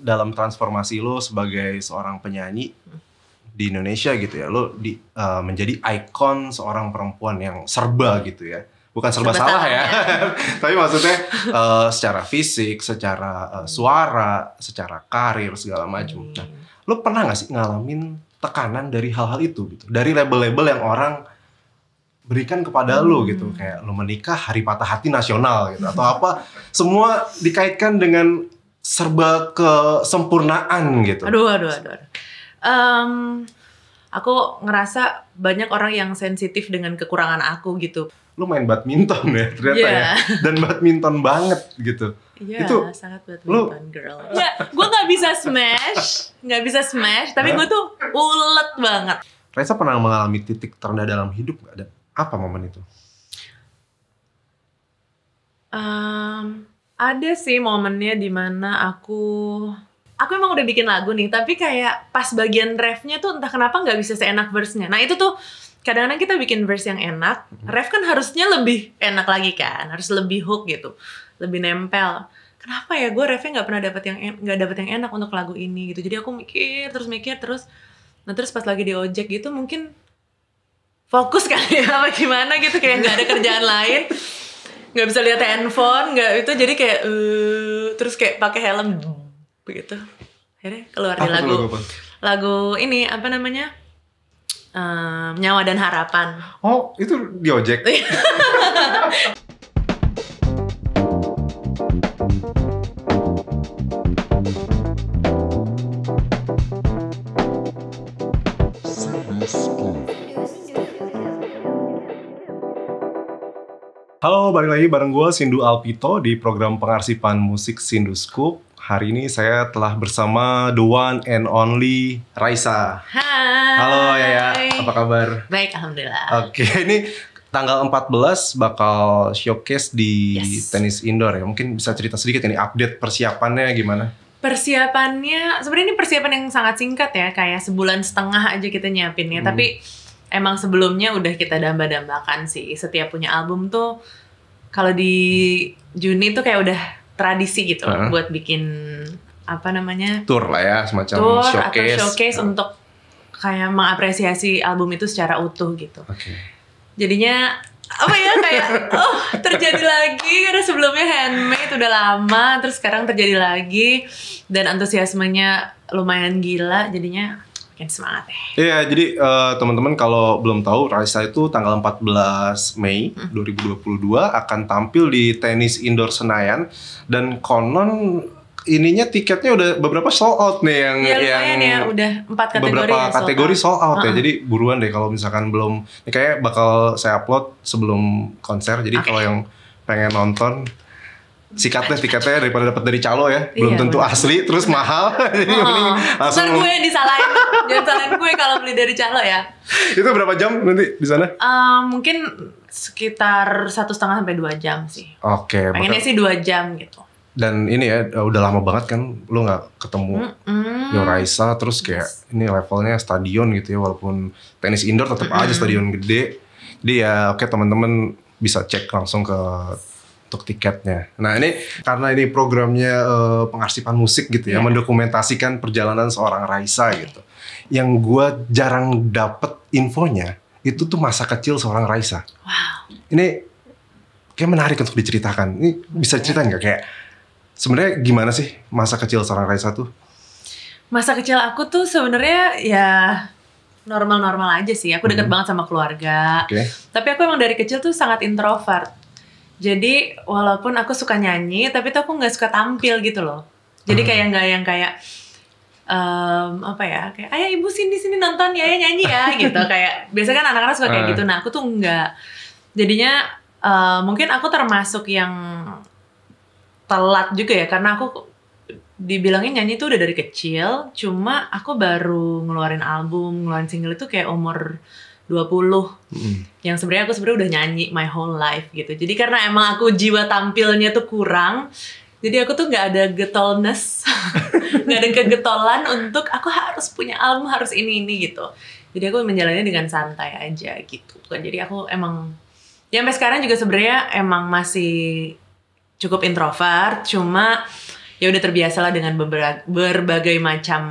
dalam transformasi lo sebagai seorang penyanyi di Indonesia gitu ya, lo di, uh, menjadi ikon seorang perempuan yang serba gitu ya. Bukan serba, serba salah, ya. salah ya, tapi maksudnya uh, secara fisik, secara uh, suara, secara karir segala macam. Hmm. Nah, lo pernah gak sih ngalamin tekanan dari hal-hal itu gitu, dari label-label yang orang berikan kepada hmm. lo gitu kayak lo menikah hari patah hati nasional gitu atau apa semua dikaitkan dengan serba kesempurnaan gitu. Aduh, aduh, aduh. aduh. Um, aku ngerasa banyak orang yang sensitif dengan kekurangan aku gitu. Lu main badminton ya ternyata yeah. ya. Iya. Dan badminton banget gitu. Iya, yeah, sangat badminton lu... girl. Ya, gue gak bisa smash, Gak bisa smash, tapi gue tuh ulet banget. Raisa pernah mengalami titik terendah dalam hidup gak? Dan apa momen itu? Um, ada sih momennya dimana aku aku emang udah bikin lagu nih tapi kayak pas bagian refnya tuh entah kenapa nggak bisa seenak verse-nya nah itu tuh kadang-kadang kita bikin verse yang enak mhm. ref kan harusnya lebih enak lagi kan harus lebih hook gitu lebih nempel kenapa ya gue refnya nggak pernah dapat yang nggak dapat yang enak untuk lagu ini gitu jadi aku mikir terus mikir terus nah terus pas lagi di ojek gitu mungkin fokus kali ya apa gimana gitu kayak nggak ada kerjaan lain nggak bisa lihat handphone nggak itu jadi kayak uh, terus kayak pakai helm begitu akhirnya keluar di lagu lagu, ini apa namanya um, nyawa dan harapan oh itu di ojek go. Halo, balik lagi bareng gue Sindu Alpito di program pengarsipan musik Sindu Scoop. Hari ini saya telah bersama the one and only Raisa. Hai. Halo Yaya, ya. apa kabar? Baik, alhamdulillah. Oke, ini tanggal 14 bakal showcase di yes. tenis indoor ya. Mungkin bisa cerita sedikit ini update persiapannya gimana? Persiapannya sebenarnya ini persiapan yang sangat singkat ya, kayak sebulan setengah aja kita nyiapinnya. Hmm. Tapi emang sebelumnya udah kita damba-dambakan sih setiap punya album tuh kalau di Juni tuh kayak udah tradisi gitu uh -huh. buat bikin apa namanya tour lah ya semacam tour showcase atau showcase uh. untuk kayak mengapresiasi album itu secara utuh gitu okay. jadinya apa ya kayak oh terjadi lagi karena sebelumnya handmade udah lama terus sekarang terjadi lagi dan antusiasmenya lumayan gila jadinya makin semangat ya Iya, yeah, jadi uh, teman-teman kalau belum tahu Raisa itu tanggal 14 Mei hmm. 2022 akan tampil di Tenis Indoor Senayan dan konon ininya tiketnya udah beberapa sold out nih yang ya, yang ya, udah empat kategori beberapa ya, kategori sold out, out uh huh ya. Jadi buruan deh kalau misalkan belum ini kayak bakal saya upload sebelum konser. Jadi okay. kalau yang pengen nonton sikatnya sikatnya daripada dapat dari calo ya iya, belum iya, tentu bener. asli terus mahal jadi oh, mending langsung Ntar gue disalahin jangan salahin gue kalau beli dari calo ya itu berapa jam nanti di sana uh, mungkin sekitar satu setengah sampai dua jam sih oke okay, pengennya sih dua jam gitu dan ini ya eh, udah lama banget kan lu nggak ketemu mm -hmm. Raisa terus kayak yes. ini levelnya stadion gitu ya walaupun tenis indoor tetap mm -hmm. aja stadion gede Dia ya oke okay, teman-teman bisa cek langsung ke untuk tiketnya. Nah ini karena ini programnya uh, pengarsipan musik gitu ya, yeah. mendokumentasikan perjalanan seorang Raisa gitu. Yang gue jarang dapet infonya itu tuh masa kecil seorang Raisa. Wow. Ini kayak menarik untuk diceritakan. Ini bisa iya. cerita nggak kayak sebenarnya gimana sih masa kecil seorang Raisa tuh? Masa kecil aku tuh sebenarnya ya normal-normal aja sih. Aku deket hmm. banget sama keluarga. Okay. Tapi aku emang dari kecil tuh sangat introvert jadi walaupun aku suka nyanyi, tapi tuh aku nggak suka tampil gitu loh. Jadi hmm. kayak nggak yang kayak um, apa ya kayak ayah ibu sini sini nonton ya, nyanyi ya gitu kayak biasa kan anak-anak suka kayak hmm. gitu nah aku tuh nggak. jadinya uh, mungkin aku termasuk yang telat juga ya karena aku dibilangin nyanyi tuh udah dari kecil cuma aku baru ngeluarin album ngeluarin single itu kayak umur 20 puluh yang sebenarnya aku sebenarnya udah nyanyi my whole life gitu jadi karena emang aku jiwa tampilnya tuh kurang jadi aku tuh nggak ada getolness nggak ada kegetolan untuk aku harus punya album harus ini ini gitu jadi aku menjalannya dengan santai aja gitu kan jadi aku emang ya sampai sekarang juga sebenarnya emang masih cukup introvert cuma ya udah terbiasalah dengan berbagai macam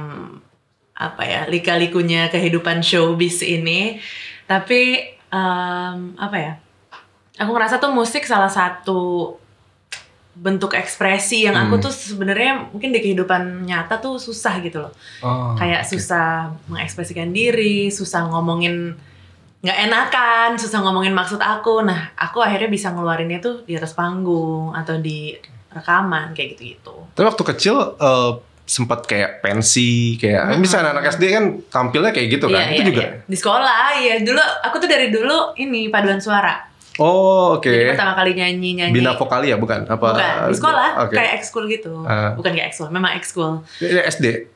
apa ya lika-likunya kehidupan showbiz ini tapi um, apa ya aku ngerasa tuh musik salah satu bentuk ekspresi yang hmm. aku tuh sebenarnya mungkin di kehidupan nyata tuh susah gitu loh oh, kayak okay. susah mengekspresikan diri susah ngomongin nggak enakan susah ngomongin maksud aku nah aku akhirnya bisa ngeluarinnya tuh di atas panggung atau di rekaman kayak gitu gitu tapi waktu kecil uh, sempat kayak pensi kayak hmm. bisa anak-anak SD kan tampilnya kayak gitu kan iya, itu iya, juga iya. di sekolah ya dulu aku tuh dari dulu ini paduan suara oh oke okay. pertama kali nyanyi nyanyi bina vokal ya bukan apa bukan di sekolah okay. kayak ekskul gitu uh. bukan kayak ekskul memang ekskul ya, ya, SD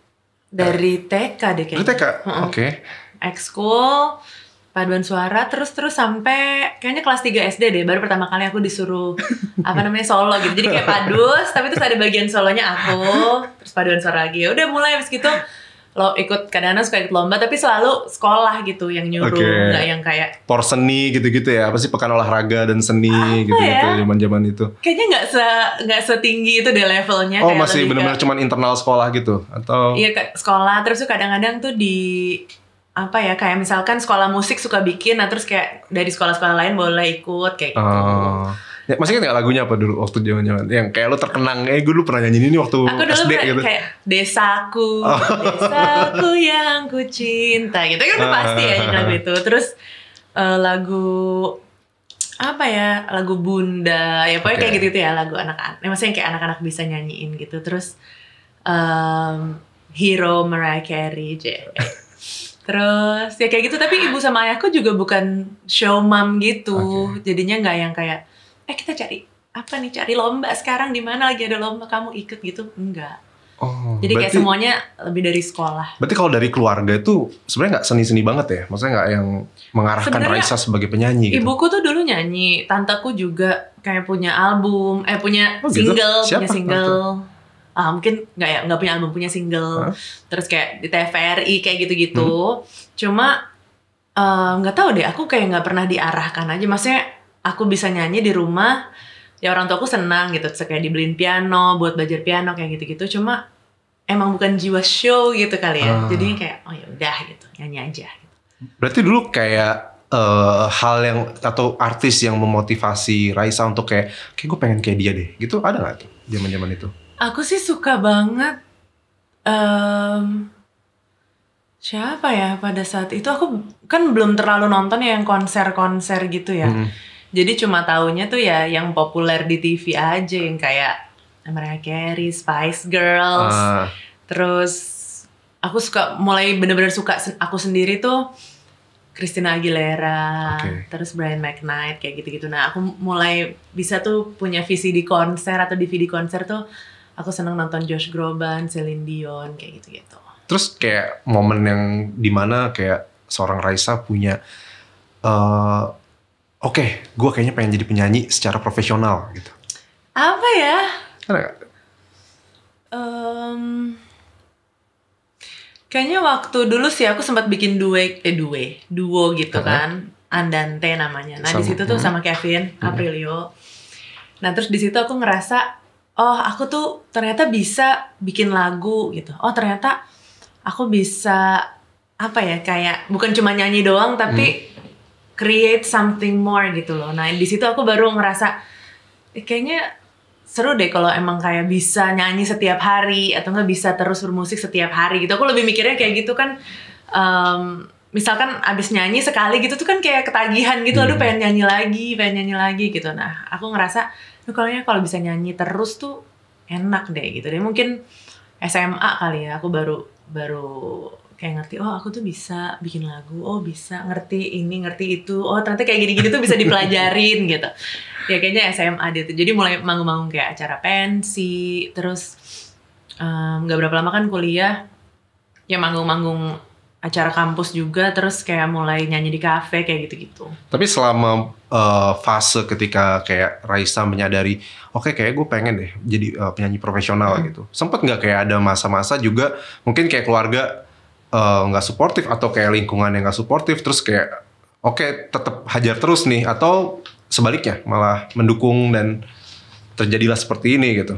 dari TK deh kayaknya dari TK oke okay. ekskul paduan suara terus terus sampai kayaknya kelas 3 SD deh baru pertama kali aku disuruh apa namanya solo gitu jadi kayak padus tapi terus ada bagian solonya aku terus paduan suara lagi ya udah mulai habis gitu lo ikut kadang-kadang suka ikut lomba tapi selalu sekolah gitu yang nyuruh okay. nggak yang kayak por seni gitu-gitu ya apa sih pekan olahraga dan seni gitu-gitu ya? zaman-zaman itu kayaknya nggak se nggak setinggi itu deh levelnya oh masih benar-benar cuman internal sekolah gitu atau iya sekolah terus tuh kadang-kadang tuh di apa ya kayak misalkan sekolah musik suka bikin nah terus kayak dari sekolah-sekolah lain boleh ikut kayak gitu. Oh. Ya, masih ingat lagunya apa dulu waktu zaman zaman yang kayak lo terkenang eh gue dulu pernah nyanyi ini waktu aku dulu SD pernah, gitu. kayak desaku oh. desaku yang ku cinta gitu kan udah ah, pasti ya ah, lagu ah. itu terus uh, lagu apa ya lagu bunda ya pokoknya okay. kayak gitu gitu ya lagu anak-anak ya, yang kayak anak-anak bisa nyanyiin gitu terus um, hero Mariah Carey Terus ya kayak gitu tapi ibu sama ayahku juga bukan show mom gitu. Okay. Jadinya nggak yang kayak eh kita cari apa nih cari lomba sekarang di mana lagi ada lomba kamu ikut gitu enggak. Oh, Jadi berarti, kayak semuanya lebih dari sekolah. Berarti kalau dari keluarga itu sebenarnya nggak seni-seni banget ya? Maksudnya nggak yang mengarahkan sebenernya, Raisa sebagai penyanyi? Gitu? Ibuku tuh dulu nyanyi, tanteku juga kayak punya album, eh punya oh, gitu? single, gitu? punya single uh, mungkin nggak ya nggak punya album punya single huh? terus kayak di TVRI kayak gitu-gitu hmm. cuma eh, nggak uh, tahu deh aku kayak nggak pernah diarahkan aja maksudnya aku bisa nyanyi di rumah ya orang aku senang gitu terus kayak dibeliin piano buat belajar piano kayak gitu-gitu cuma emang bukan jiwa show gitu kali ya uh. jadinya kayak oh ya udah gitu nyanyi aja gitu. berarti dulu kayak uh, hal yang atau artis yang memotivasi Raisa untuk kayak kayak gue pengen kayak dia deh gitu ada nggak tuh zaman zaman itu Aku sih suka banget um, siapa ya pada saat itu aku kan belum terlalu nonton yang konser-konser gitu ya. Mm. Jadi cuma taunya tuh ya yang populer di TV aja yang kayak Mariah Carey, Spice Girls. Uh. Terus aku suka mulai bener-bener suka aku sendiri tuh Christina Aguilera, okay. terus Brian McKnight kayak gitu-gitu. Nah, aku mulai bisa tuh punya visi di konser atau DVD konser tuh aku seneng nonton Josh Groban, Celine Dion kayak gitu-gitu. Terus kayak momen yang dimana kayak seorang Raisa punya uh, oke, okay, gue kayaknya pengen jadi penyanyi secara profesional gitu. Apa ya? Karena, Um, kayaknya waktu dulu sih aku sempat bikin duet, eh duet, duo gitu uh -huh. kan. Andante namanya. Nah, di situ tuh mm-hmm. sama Kevin mm-hmm. Aprilio. Hmm. Nah, terus di situ aku ngerasa oh aku tuh ternyata bisa bikin lagu gitu oh ternyata aku bisa apa ya kayak bukan cuma nyanyi doang tapi hmm. create something more gitu loh nah di situ aku baru ngerasa eh, kayaknya seru deh kalau emang kayak bisa nyanyi setiap hari atau nggak bisa terus bermusik setiap hari gitu aku lebih mikirnya kayak gitu kan um, misalkan abis nyanyi sekali gitu tuh kan kayak ketagihan gitu aduh hmm. pengen nyanyi lagi pengen nyanyi lagi gitu nah aku ngerasa kayaknya kalau bisa nyanyi terus tuh enak deh gitu deh mungkin SMA kali ya aku baru baru kayak ngerti oh aku tuh bisa bikin lagu oh bisa ngerti ini ngerti itu oh ternyata kayak gini-gini tuh bisa dipelajarin gitu ya kayaknya SMA dia tuh jadi mulai manggung-manggung kayak acara pensi terus nggak um, berapa lama kan kuliah ya manggung-manggung acara kampus juga terus kayak mulai nyanyi di kafe kayak gitu-gitu tapi selama uh, fase ketika kayak Raisa menyadari oke okay, kayak gue pengen deh jadi uh, penyanyi profesional hmm. gitu sempet nggak kayak ada masa-masa juga mungkin kayak keluarga eh, nggak uh, suportif atau kayak lingkungan yang nggak suportif terus kayak oke okay, tetap hajar terus nih atau sebaliknya malah mendukung dan terjadilah seperti ini gitu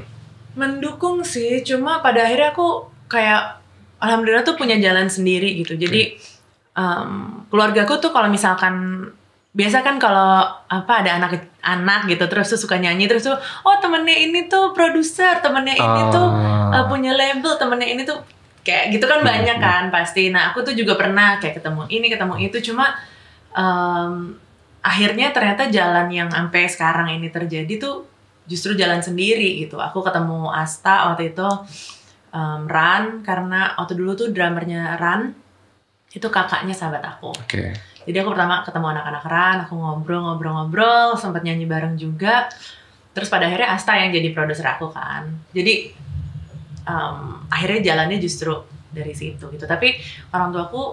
mendukung sih cuma pada akhirnya aku kayak alhamdulillah tuh punya jalan sendiri gitu jadi okay. um, mmm, keluargaku tuh kalau misalkan biasa kan kalau apa ada anak anak gitu terus tuh suka nyanyi terus tuh oh temennya ini tuh produser temennya ini oh. tuh uh, punya label temennya ini tuh kayak gitu kan banyak hmm, hmm, hmm. kan pasti nah aku tuh juga pernah kayak ketemu ini ketemu itu cuma um, akhirnya ternyata jalan yang sampai sekarang ini terjadi tuh justru jalan sendiri gitu aku ketemu Asta waktu itu um, Ran karena waktu dulu tuh drummernya Ran itu kakaknya sahabat aku okay jadi aku pertama ketemu anak-anak RAN, aku ngobrol-ngobrol-ngobrol, sempat nyanyi bareng juga. Terus pada akhirnya Asta yang jadi produser aku kan. Jadi um, akhirnya jalannya justru dari situ gitu. Tapi orang tua aku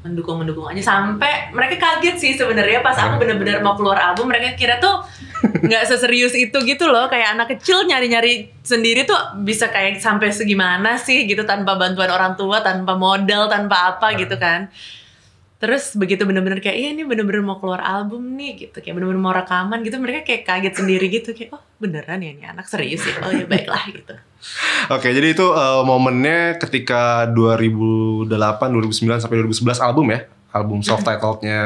mendukung mendukung aja sampai mereka kaget sih sebenarnya pas aku bener-bener mau keluar album mereka kira tuh nggak seserius itu gitu loh kayak anak kecil nyari-nyari sendiri tuh bisa kayak sampai segimana sih gitu tanpa bantuan orang tua tanpa modal tanpa apa gitu kan terus begitu bener-bener kayak iya ini bener-bener mau keluar album nih gitu kayak bener-bener mau rekaman gitu mereka kayak kaget sendiri gitu kayak oh beneran ya ini anak serius ya oh ya baiklah gitu oke jadi itu uh, momennya ketika 2008 2009 sampai 2011 album ya album soft titled-nya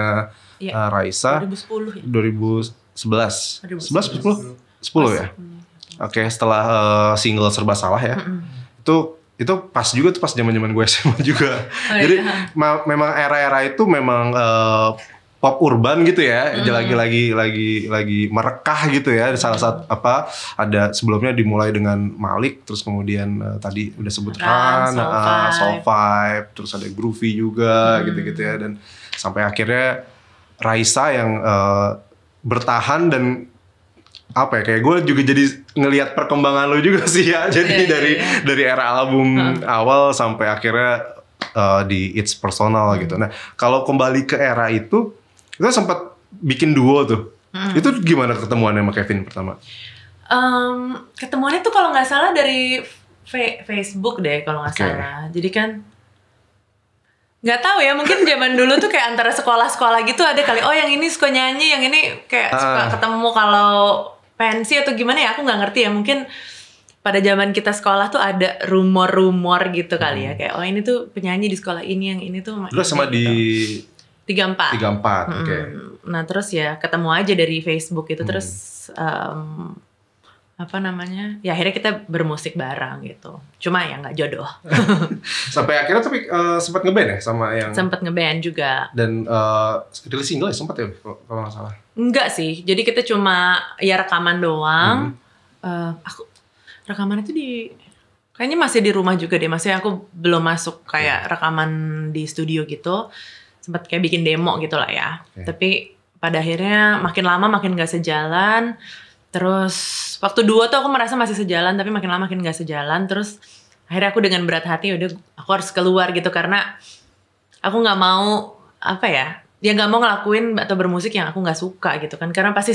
uh, Raisa 2010 ya 2011 2011 10 10, 10 ya iya. oke okay, setelah uh, single serba salah ya mm itu itu pas juga tuh pas zaman zaman gue SMA juga. Oh, iya. Jadi memang era-era itu memang uh, pop urban gitu ya, hmm. lagi lagi lagi lagi merekah gitu ya. Salah satu apa ada sebelumnya dimulai dengan Malik, terus kemudian uh, tadi udah sebut Ran, Ran Soul, uh, terus ada Groovy juga hmm. gitu-gitu ya dan sampai akhirnya Raisa yang uh, bertahan dan apa ya kayak gue juga jadi ngelihat perkembangan lo juga sih ya jadi yeah, iya, dari yeah. dari era album hmm. awal sampai akhirnya uh, di it's personal hmm. gitu nah kalau kembali ke era itu kita sempat bikin duo tuh hmm. itu gimana ketemuannya sama Kevin pertama um, ketemuannya tuh kalau nggak salah dari Facebook deh kalau nggak okay. salah jadi kan nggak tahu ya mungkin zaman dulu tuh kayak antara sekolah-sekolah gitu ada kali oh yang ini suka nyanyi yang ini kayak uh. ketemu kalau pensi atau gimana ya aku nggak ngerti ya mungkin pada zaman kita sekolah tuh ada rumor-rumor gitu kali ya hmm. kayak oh ini tuh penyanyi di sekolah ini yang ini tuh lu sama gitu. di tiga empat tiga empat oke hmm. nah terus ya ketemu aja dari Facebook itu hmm. terus um, apa namanya ya akhirnya kita bermusik bareng gitu cuma ya nggak jodoh sampai akhirnya tapi uh, eh, sempat ngeband ya sama yang sempat ngeband juga dan uh, rilis single ya sempat ya kalau nggak salah enggak sih jadi kita cuma ya rekaman doang hmm. uh, aku rekaman itu di kayaknya masih di rumah juga deh masih aku belum masuk kayak hmm. rekaman di studio gitu sempat kayak bikin demo gitu lah ya okay. tapi pada akhirnya makin lama makin nggak sejalan Terus waktu dua tuh aku merasa masih sejalan tapi makin lama makin gak sejalan. Terus akhirnya aku dengan berat hati udah aku harus keluar gitu karena aku nggak mau apa ya dia nggak mau ngelakuin atau bermusik yang aku nggak suka gitu kan karena pasti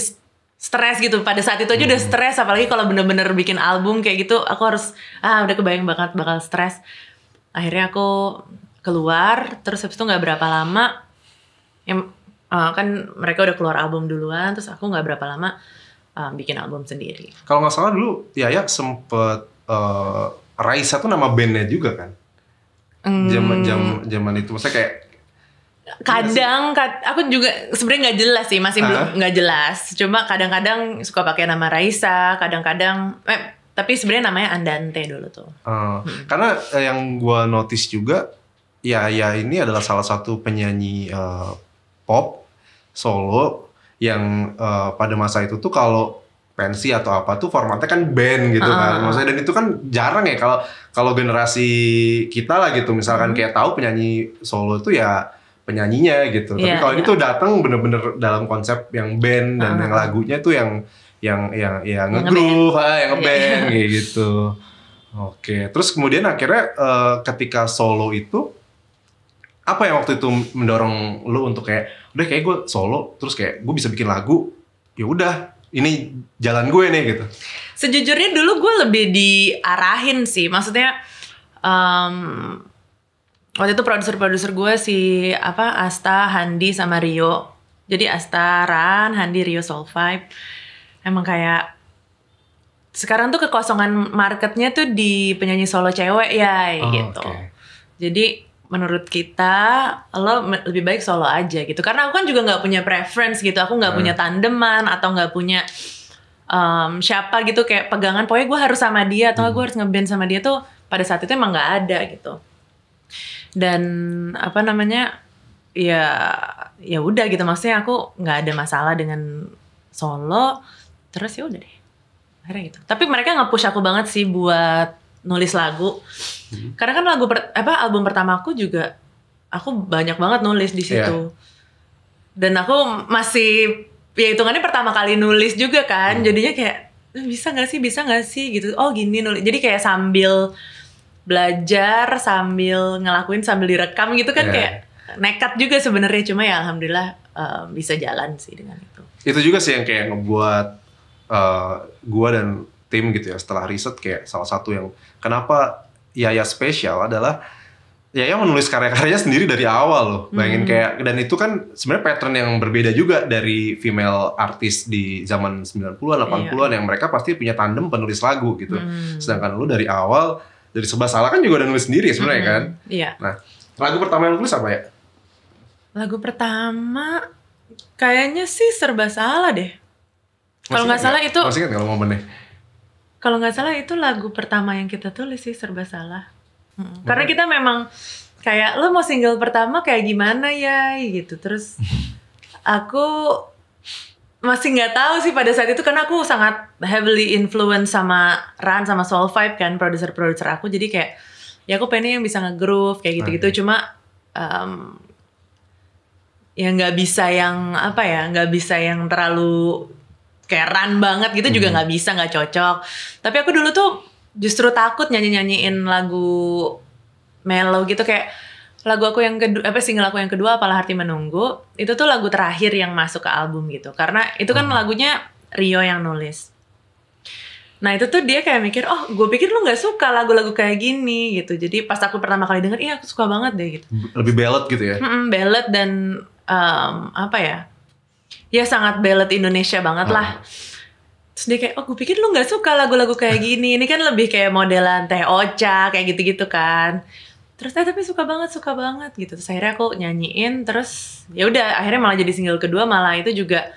stres gitu pada saat itu aja udah hmm. stres apalagi kalau bener-bener bikin album kayak gitu aku harus ah udah kebayang banget bakal stres akhirnya aku keluar terus habis itu nggak berapa lama ya, kan mereka udah keluar album duluan terus aku nggak berapa lama um, bikin album sendiri. Kalau nggak salah dulu Yaya sempet uh, Raisa tuh nama bandnya juga kan? Zaman hmm. zaman itu maksudnya kayak iya kadang kad, aku juga sebenarnya nggak jelas sih masih belum nggak jelas cuma kadang-kadang suka pakai nama Raisa kadang-kadang eh, tapi sebenarnya namanya Andante dulu tuh uh, hmm. karena eh, yang gue notice juga ya ya ini adalah salah satu penyanyi uh, pop solo yang uh, pada masa itu tuh kalau pensi atau apa tuh formatnya kan band gitu uh. kan. Ah. Maksudnya dan itu kan jarang ya kalau kalau generasi kita lah gitu misalkan hmm. kayak tahu penyanyi solo itu ya penyanyinya gitu. Yeah, Tapi iya, kalau yeah. itu datang bener-bener dalam konsep yang band dan uh. yang lagunya tuh yang yang yang yang ngegroove, yang, yang ngeband yeah. Iya, iya. gitu. Oke, terus kemudian akhirnya uh, ketika solo itu apa yang waktu itu mendorong lu untuk kayak udah kayak gue solo terus kayak gue bisa bikin lagu ya udah ini jalan gue nih gitu sejujurnya dulu gue lebih diarahin sih maksudnya um, waktu itu produser-produser gue si apa Asta Handi sama Rio jadi Asta Ran Handi Rio Soul Vibe emang kayak sekarang tuh kekosongan marketnya tuh di penyanyi solo cewek ya oh, gitu okay. jadi menurut kita lo lebih baik solo aja gitu karena aku kan juga nggak punya preference gitu aku nggak hmm. punya tandeman atau nggak punya um, siapa gitu kayak pegangan pokoknya gue harus sama dia atau hmm. gue harus ngeband sama dia tuh pada saat itu emang nggak ada gitu dan apa namanya ya ya udah gitu maksudnya aku nggak ada masalah dengan solo terus ya udah deh akhirnya gitu tapi mereka nge-push aku banget sih buat nulis lagu Hmm. Karena kan lagu per, apa album pertama aku juga aku banyak banget nulis di situ. Yeah. Dan aku masih ya hitungannya pertama kali nulis juga kan. Hmm. Jadinya kayak eh, bisa nggak sih, bisa nggak sih gitu. Oh, gini nulis. Jadi kayak sambil belajar, sambil ngelakuin, sambil direkam gitu kan yeah. kayak nekat juga sebenarnya cuma ya alhamdulillah uh, bisa jalan sih dengan itu. Itu juga sih yang kayak ngebuat uh, gua dan tim gitu ya setelah riset kayak salah satu yang kenapa Yaya spesial adalah Yaya menulis karya-karyanya sendiri dari awal loh. Bayangin hmm. kayak dan itu kan sebenarnya pattern yang berbeda juga dari female artis di zaman 90-an, 80-an iya. yang mereka pasti punya tandem penulis lagu gitu. Hmm. Sedangkan lu dari awal dari sebelah salah kan juga udah nulis sendiri sebenarnya hmm. kan. Iya. Nah, lagu pertama yang lu tulis apa ya? Lagu pertama kayaknya sih serba salah deh. Kalau nggak salah itu. Masih kan kalau momennya? kalau nggak salah itu lagu pertama yang kita tulis sih serba salah hmm. karena kita memang kayak lo mau single pertama kayak gimana ya gitu terus aku masih nggak tahu sih pada saat itu karena aku sangat heavily influenced sama Ran sama Soul Vibe kan produser-produser aku jadi kayak ya aku pengen yang bisa nge ngegroove kayak gitu-gitu okay. cuma um, ya nggak bisa yang apa ya nggak bisa yang terlalu keren banget gitu hmm. juga nggak bisa nggak cocok tapi aku dulu tuh justru takut nyanyi nyanyiin lagu mellow gitu kayak lagu aku yang kedua apa single aku yang kedua apalah arti menunggu itu tuh lagu terakhir yang masuk ke album gitu karena itu kan ah. lagunya Rio yang nulis nah itu tuh dia kayak mikir oh gue pikir lu nggak suka lagu-lagu kayak gini gitu jadi pas aku pertama kali denger iya aku suka banget deh gitu lebih belot gitu ya mm -mm, dan um, apa ya ya sangat ballad Indonesia banget lah. Hmm. Terus dia kayak, oh gue pikir lu gak suka lagu-lagu kayak gini. Ini kan lebih kayak modelan teh oca, kayak gitu-gitu kan. Terus eh, tapi suka banget, suka banget gitu. Terus akhirnya aku nyanyiin, terus ya udah akhirnya malah jadi single kedua, malah itu juga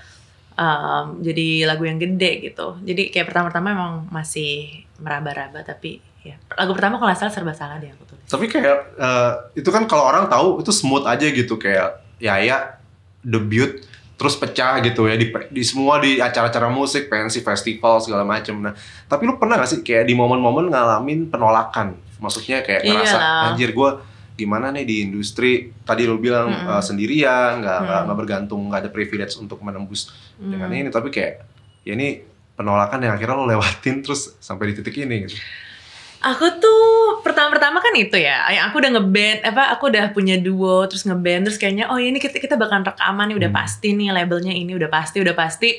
um, jadi lagu yang gede gitu. Jadi kayak pertama-tama emang masih meraba-raba, tapi ya lagu pertama kalau salah serba salah deh aku tulis. Tapi kayak uh, itu kan kalau orang tahu itu smooth aja gitu kayak ya ya debut terus pecah gitu ya di, di semua di acara-acara musik, pensi, festival segala macam. Nah, tapi lu pernah gak sih kayak di momen-momen ngalamin penolakan? Maksudnya kayak Iyalah. ngerasa anjir gue gimana nih di industri tadi lu bilang -hmm. uh, sendirian, nggak mm -hmm. bergantung, nggak ada privilege untuk menembus mm -hmm. dengan ini, tapi kayak ya ini penolakan yang akhirnya lo lewatin terus sampai di titik ini gitu. Aku tuh pertama-pertama kan itu ya yang aku udah ngeband apa aku udah punya duo terus ngeband terus kayaknya oh ini kita kita bakal rekaman nih udah hmm. pasti nih labelnya ini udah pasti udah pasti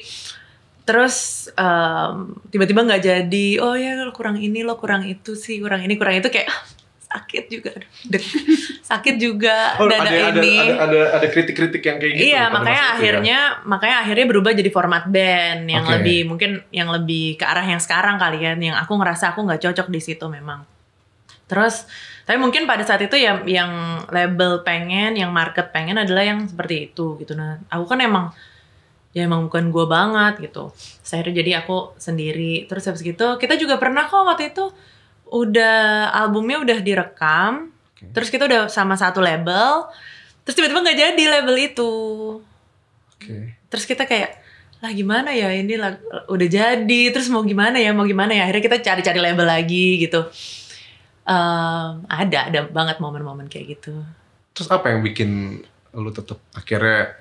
terus tiba tiba-tiba nggak jadi oh ya kurang ini lo kurang itu sih kurang ini kurang itu kayak ah, sakit juga sakit juga oh, dada ada, ini ada ada ada kritik-kritik yang kayak gitu iya makanya ya? akhirnya ya? makanya akhirnya berubah jadi format band yang okay. lebih mungkin yang lebih ke arah yang sekarang kalian ya, yang aku ngerasa aku nggak cocok di situ memang Terus tapi mungkin pada saat itu ya yang label pengen, yang market pengen adalah yang seperti itu gitu. Nah, aku kan emang ya emang bukan gue banget gitu. Saya jadi aku sendiri. Terus habis gitu kita juga pernah kok waktu itu udah albumnya udah direkam. Okay. Terus kita udah sama satu label. Terus tiba-tiba nggak -tiba jadi label itu. Okay. Terus kita kayak lah gimana ya ini lah, udah jadi terus mau gimana ya mau gimana ya akhirnya kita cari-cari label lagi gitu um, ada ada banget momen-momen kayak gitu terus apa yang bikin lu tetap akhirnya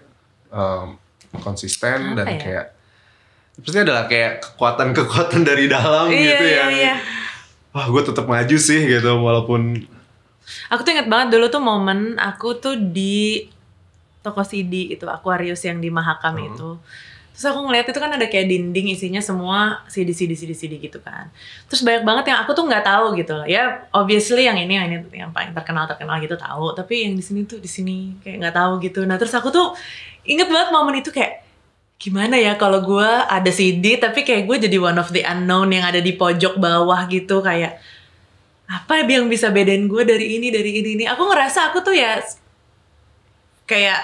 um, konsisten apa dan ya? kayak pasti adalah kayak kekuatan-kekuatan dari dalam iya, gitu iya, yang iya. wah gue tetap maju sih gitu walaupun aku tuh inget banget dulu tuh momen aku tuh di toko CD itu Aquarius yang di Mahakam hmm. itu Terus aku ngeliat itu kan ada kayak dinding isinya semua CD CD CD CD gitu kan. Terus banyak banget yang aku tuh nggak tahu gitu Ya obviously yang ini yang ini yang paling terkenal terkenal gitu tahu, tapi yang di sini tuh di sini kayak nggak tahu gitu. Nah terus aku tuh inget banget momen itu kayak gimana ya kalau gue ada CD tapi kayak gue jadi one of the unknown yang ada di pojok bawah gitu kayak apa yang bisa bedain gue dari ini dari ini ini aku ngerasa aku tuh ya kayak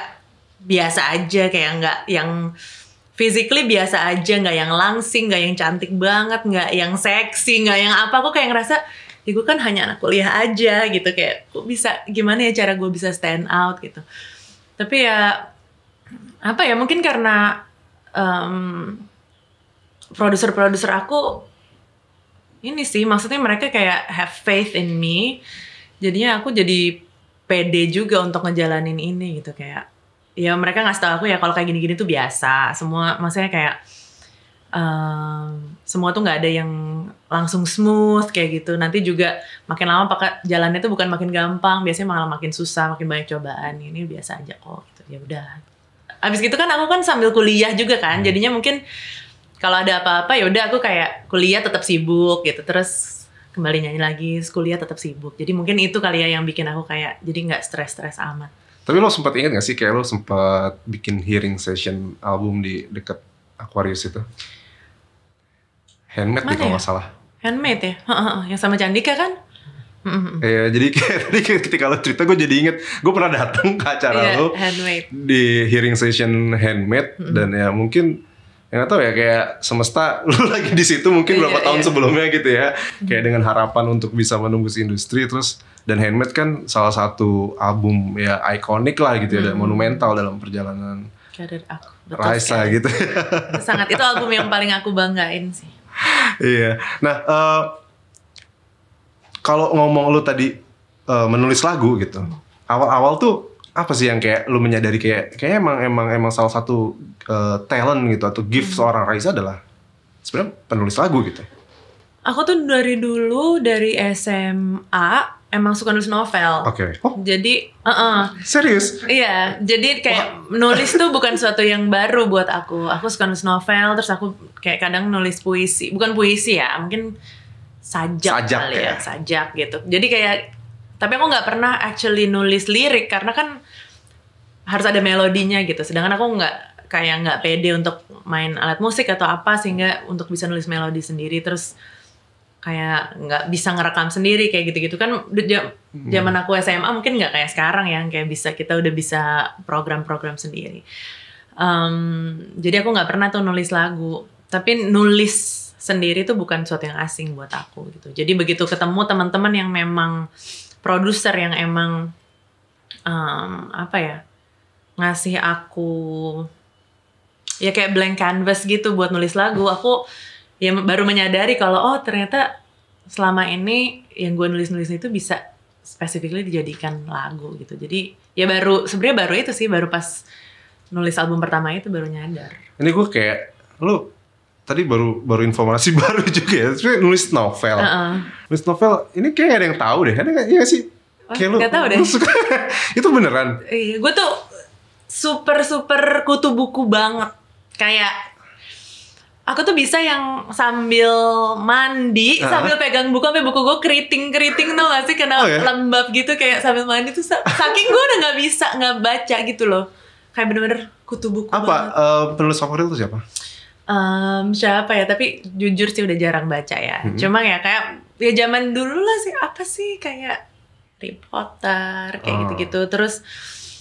biasa aja kayak nggak yang physically biasa aja nggak yang langsing nggak yang cantik banget nggak yang seksi nggak yang apa aku kayak ngerasa ya gue kan hanya anak kuliah aja gitu kayak gue bisa gimana ya cara gue bisa stand out gitu tapi ya apa ya mungkin karena um, produser-produser aku ini sih maksudnya mereka kayak have faith in me jadinya aku jadi pede juga untuk ngejalanin ini gitu kayak ya mereka ngasih tau aku ya kalau kayak gini-gini tuh biasa semua maksudnya kayak um, semua tuh nggak ada yang langsung smooth kayak gitu nanti juga makin lama pakai jalannya tuh bukan makin gampang biasanya malah makin susah makin banyak cobaan ini biasa aja kok gitu ya udah abis gitu kan aku kan sambil kuliah juga kan hmm. jadinya mungkin kalau ada apa-apa ya udah aku kayak kuliah tetap sibuk gitu terus kembali nyanyi lagi kuliah tetap sibuk jadi mungkin itu kali ya yang bikin aku kayak jadi nggak stres-stres amat tapi lo sempat inget gak sih kayak lo sempat bikin hearing session album di deket Aquarius itu? Handmade Mana ya? kalau gak salah. Handmade ya? yang sama Candika kan? Iya, jadi kayak tadi ketika lo cerita gue jadi inget gue pernah datang ke acara yeah, lo handmade. di hearing session handmade mm-hmm. dan ya mungkin yang tau ya kayak semesta lu lagi di situ mungkin iya, berapa iya, tahun sebelumnya gitu ya kayak dengan harapan untuk bisa menembus industri terus dan Handmade kan salah satu album ya ikonik lah gitu ya, hmm. dan monumental dalam perjalanan karir aku. Raisa gitu. sangat itu album yang paling aku banggain sih. iya. Nah, uh, kalau ngomong lu tadi uh, menulis lagu gitu. Awal-awal tuh apa sih yang kayak lu menyadari kayak kayak emang emang emang salah satu uh, talent gitu atau gift hmm. seorang Raisa adalah sebenarnya penulis lagu gitu. Aku tuh dari dulu dari SMA emang suka nulis novel. Oke. Okay. Oh. Jadi, uh -uh. serius? Iya, jadi kayak Wah. nulis tuh bukan suatu yang baru buat aku. Aku suka nulis novel, terus aku kayak kadang nulis puisi. Bukan puisi ya, mungkin sajak, sajak kali ya. ya, sajak gitu. Jadi kayak, tapi aku nggak pernah actually nulis lirik karena kan harus ada melodinya gitu. Sedangkan aku nggak kayak nggak pede untuk main alat musik atau apa sehingga untuk bisa nulis melodi sendiri terus kayak nggak bisa ngerekam sendiri kayak gitu-gitu kan hmm. zaman aku SMA mungkin nggak kayak sekarang ya kayak bisa kita udah bisa program-program sendiri um, jadi aku nggak pernah tuh nulis lagu tapi nulis sendiri tuh bukan sesuatu yang asing buat aku gitu jadi begitu ketemu teman-teman yang memang produser yang emang um, apa ya ngasih aku ya kayak blank canvas gitu buat nulis lagu aku ya baru menyadari kalau oh ternyata selama ini yang gue nulis-nulis itu bisa specifically dijadikan lagu gitu. Jadi ya baru sebenarnya baru itu sih baru pas nulis album pertama itu baru nyadar. Ini gue kayak lu tadi baru baru informasi baru juga ya. nulis novel. Uh -uh. Nulis novel ini kayak ada yang tahu deh. Ada nggak ya sih? Oh, kayak lu, tahu deh. suka, itu beneran. Iya, gue tuh super super kutu buku banget. Kayak aku tuh bisa yang sambil mandi, uh -huh. sambil pegang buku sampai buku gue keriting-keriting tau gak sih kena oh, yeah? lembab gitu kayak sambil mandi tuh saking gue udah nggak bisa nggak baca gitu loh. Kayak bener-bener kutu buku. Apa uh, penulis favorit tuh siapa? Um, siapa ya? Tapi jujur sih udah jarang baca ya. Hmm. Cuma ya kayak ya zaman dulu lah sih apa sih kayak reporter kayak oh. gitu-gitu. Oh. Terus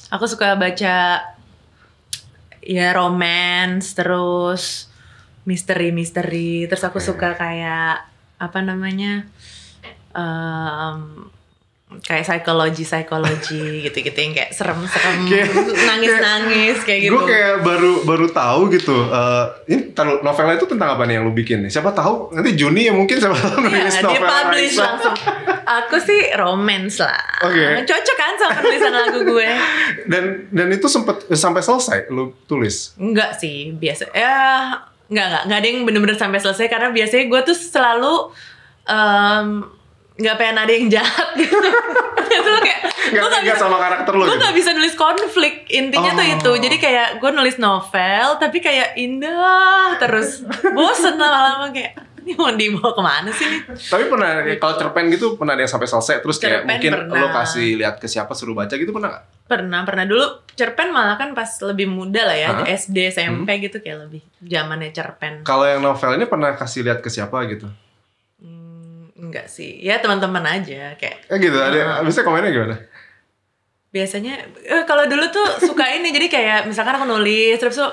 aku suka baca ya romance terus misteri-misteri. Terus aku okay. suka kayak apa namanya? Um, kayak psikologi psikologi gitu-gitu yang kayak serem-serem nangis-nangis kayak gitu. Gue kayak baru baru tahu gitu. Uh, ini novelnya itu tentang apa nih yang lu bikin nih? Siapa tahu nanti Juni ya mungkin siapa tahu iya, nulis yeah, novel. publish langsung. Aku sih romance lah. Oke. Okay. Cocok kan sama tulisan lagu gue. Dan dan itu sempet sampai selesai lu tulis? Enggak sih, biasa. Ya nggak nggak nggak ada yang bener-bener sampai selesai karena biasanya gue tuh selalu nggak pengen ada yang jahat gitu itu kayak gue gak, gak sama karakter lo gue gitu? bisa nulis konflik intinya oh. tuh itu oh. jadi kayak gue nulis novel tapi kayak indah terus bosen lama-lama kayak ini mau dibawa kemana sih nih? Tapi pernah kalau gitu. cerpen gitu pernah ada yang sampai selesai terus kayak mungkin pernah. lo kasih lihat ke siapa suruh baca gitu pernah gak? Pernah, pernah dulu cerpen malah kan pas lebih muda lah ya, Hah? SD, SMP hmm. gitu kayak lebih zamannya cerpen. Kalau yang novel ini pernah kasih lihat ke siapa gitu? Hmm, enggak sih, ya teman-teman aja kayak. Eh gitu, ada, uh, ah. bisa komennya gimana? Biasanya, eh, kalau dulu tuh suka ini jadi kayak misalkan aku nulis terus tuh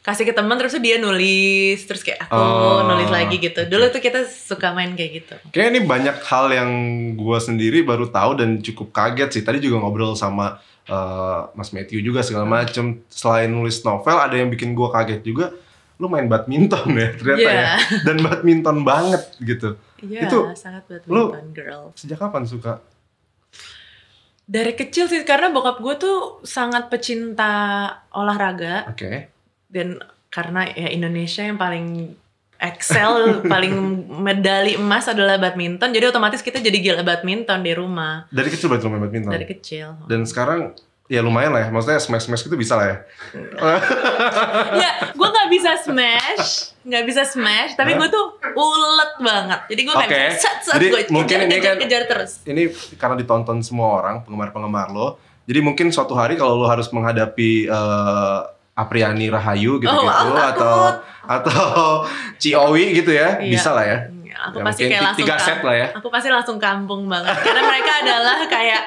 kasih ke teman terus dia nulis terus kayak aku oh, nulis lagi gitu dulu tuh kita suka main kayak gitu kayak ini banyak hal yang gue sendiri baru tahu dan cukup kaget sih tadi juga ngobrol sama uh, Mas Matthew juga segala macem selain nulis novel ada yang bikin gue kaget juga lu main badminton ya ternyata yeah. ya iya. dan badminton banget gitu yeah, itu sangat badminton lu girl sejak kapan suka dari kecil sih karena bokap gue tuh sangat pecinta olahraga. Oke. Okay dan karena ya Indonesia yang paling excel paling medali emas adalah badminton jadi otomatis kita jadi gila badminton di rumah dari kecil banget main badminton dari kecil dan sekarang ya lumayan lah ya maksudnya smash smash itu bisa lah ya ya gue nggak bisa smash nggak bisa smash tapi gue tuh ulet banget jadi gue kayak set set gue kejar, mungkin kejar, ini kan kejar terus ini karena ditonton semua orang penggemar penggemar lo jadi mungkin suatu hari kalau lo harus menghadapi eh, Apriani Rahayu gitu-gitu oh, atau atau Ciowi gitu ya iya. bisa lah ya iya, aku ya, pasti kayak langsung tiga set lah ya aku pasti langsung kampung banget karena mereka adalah kayak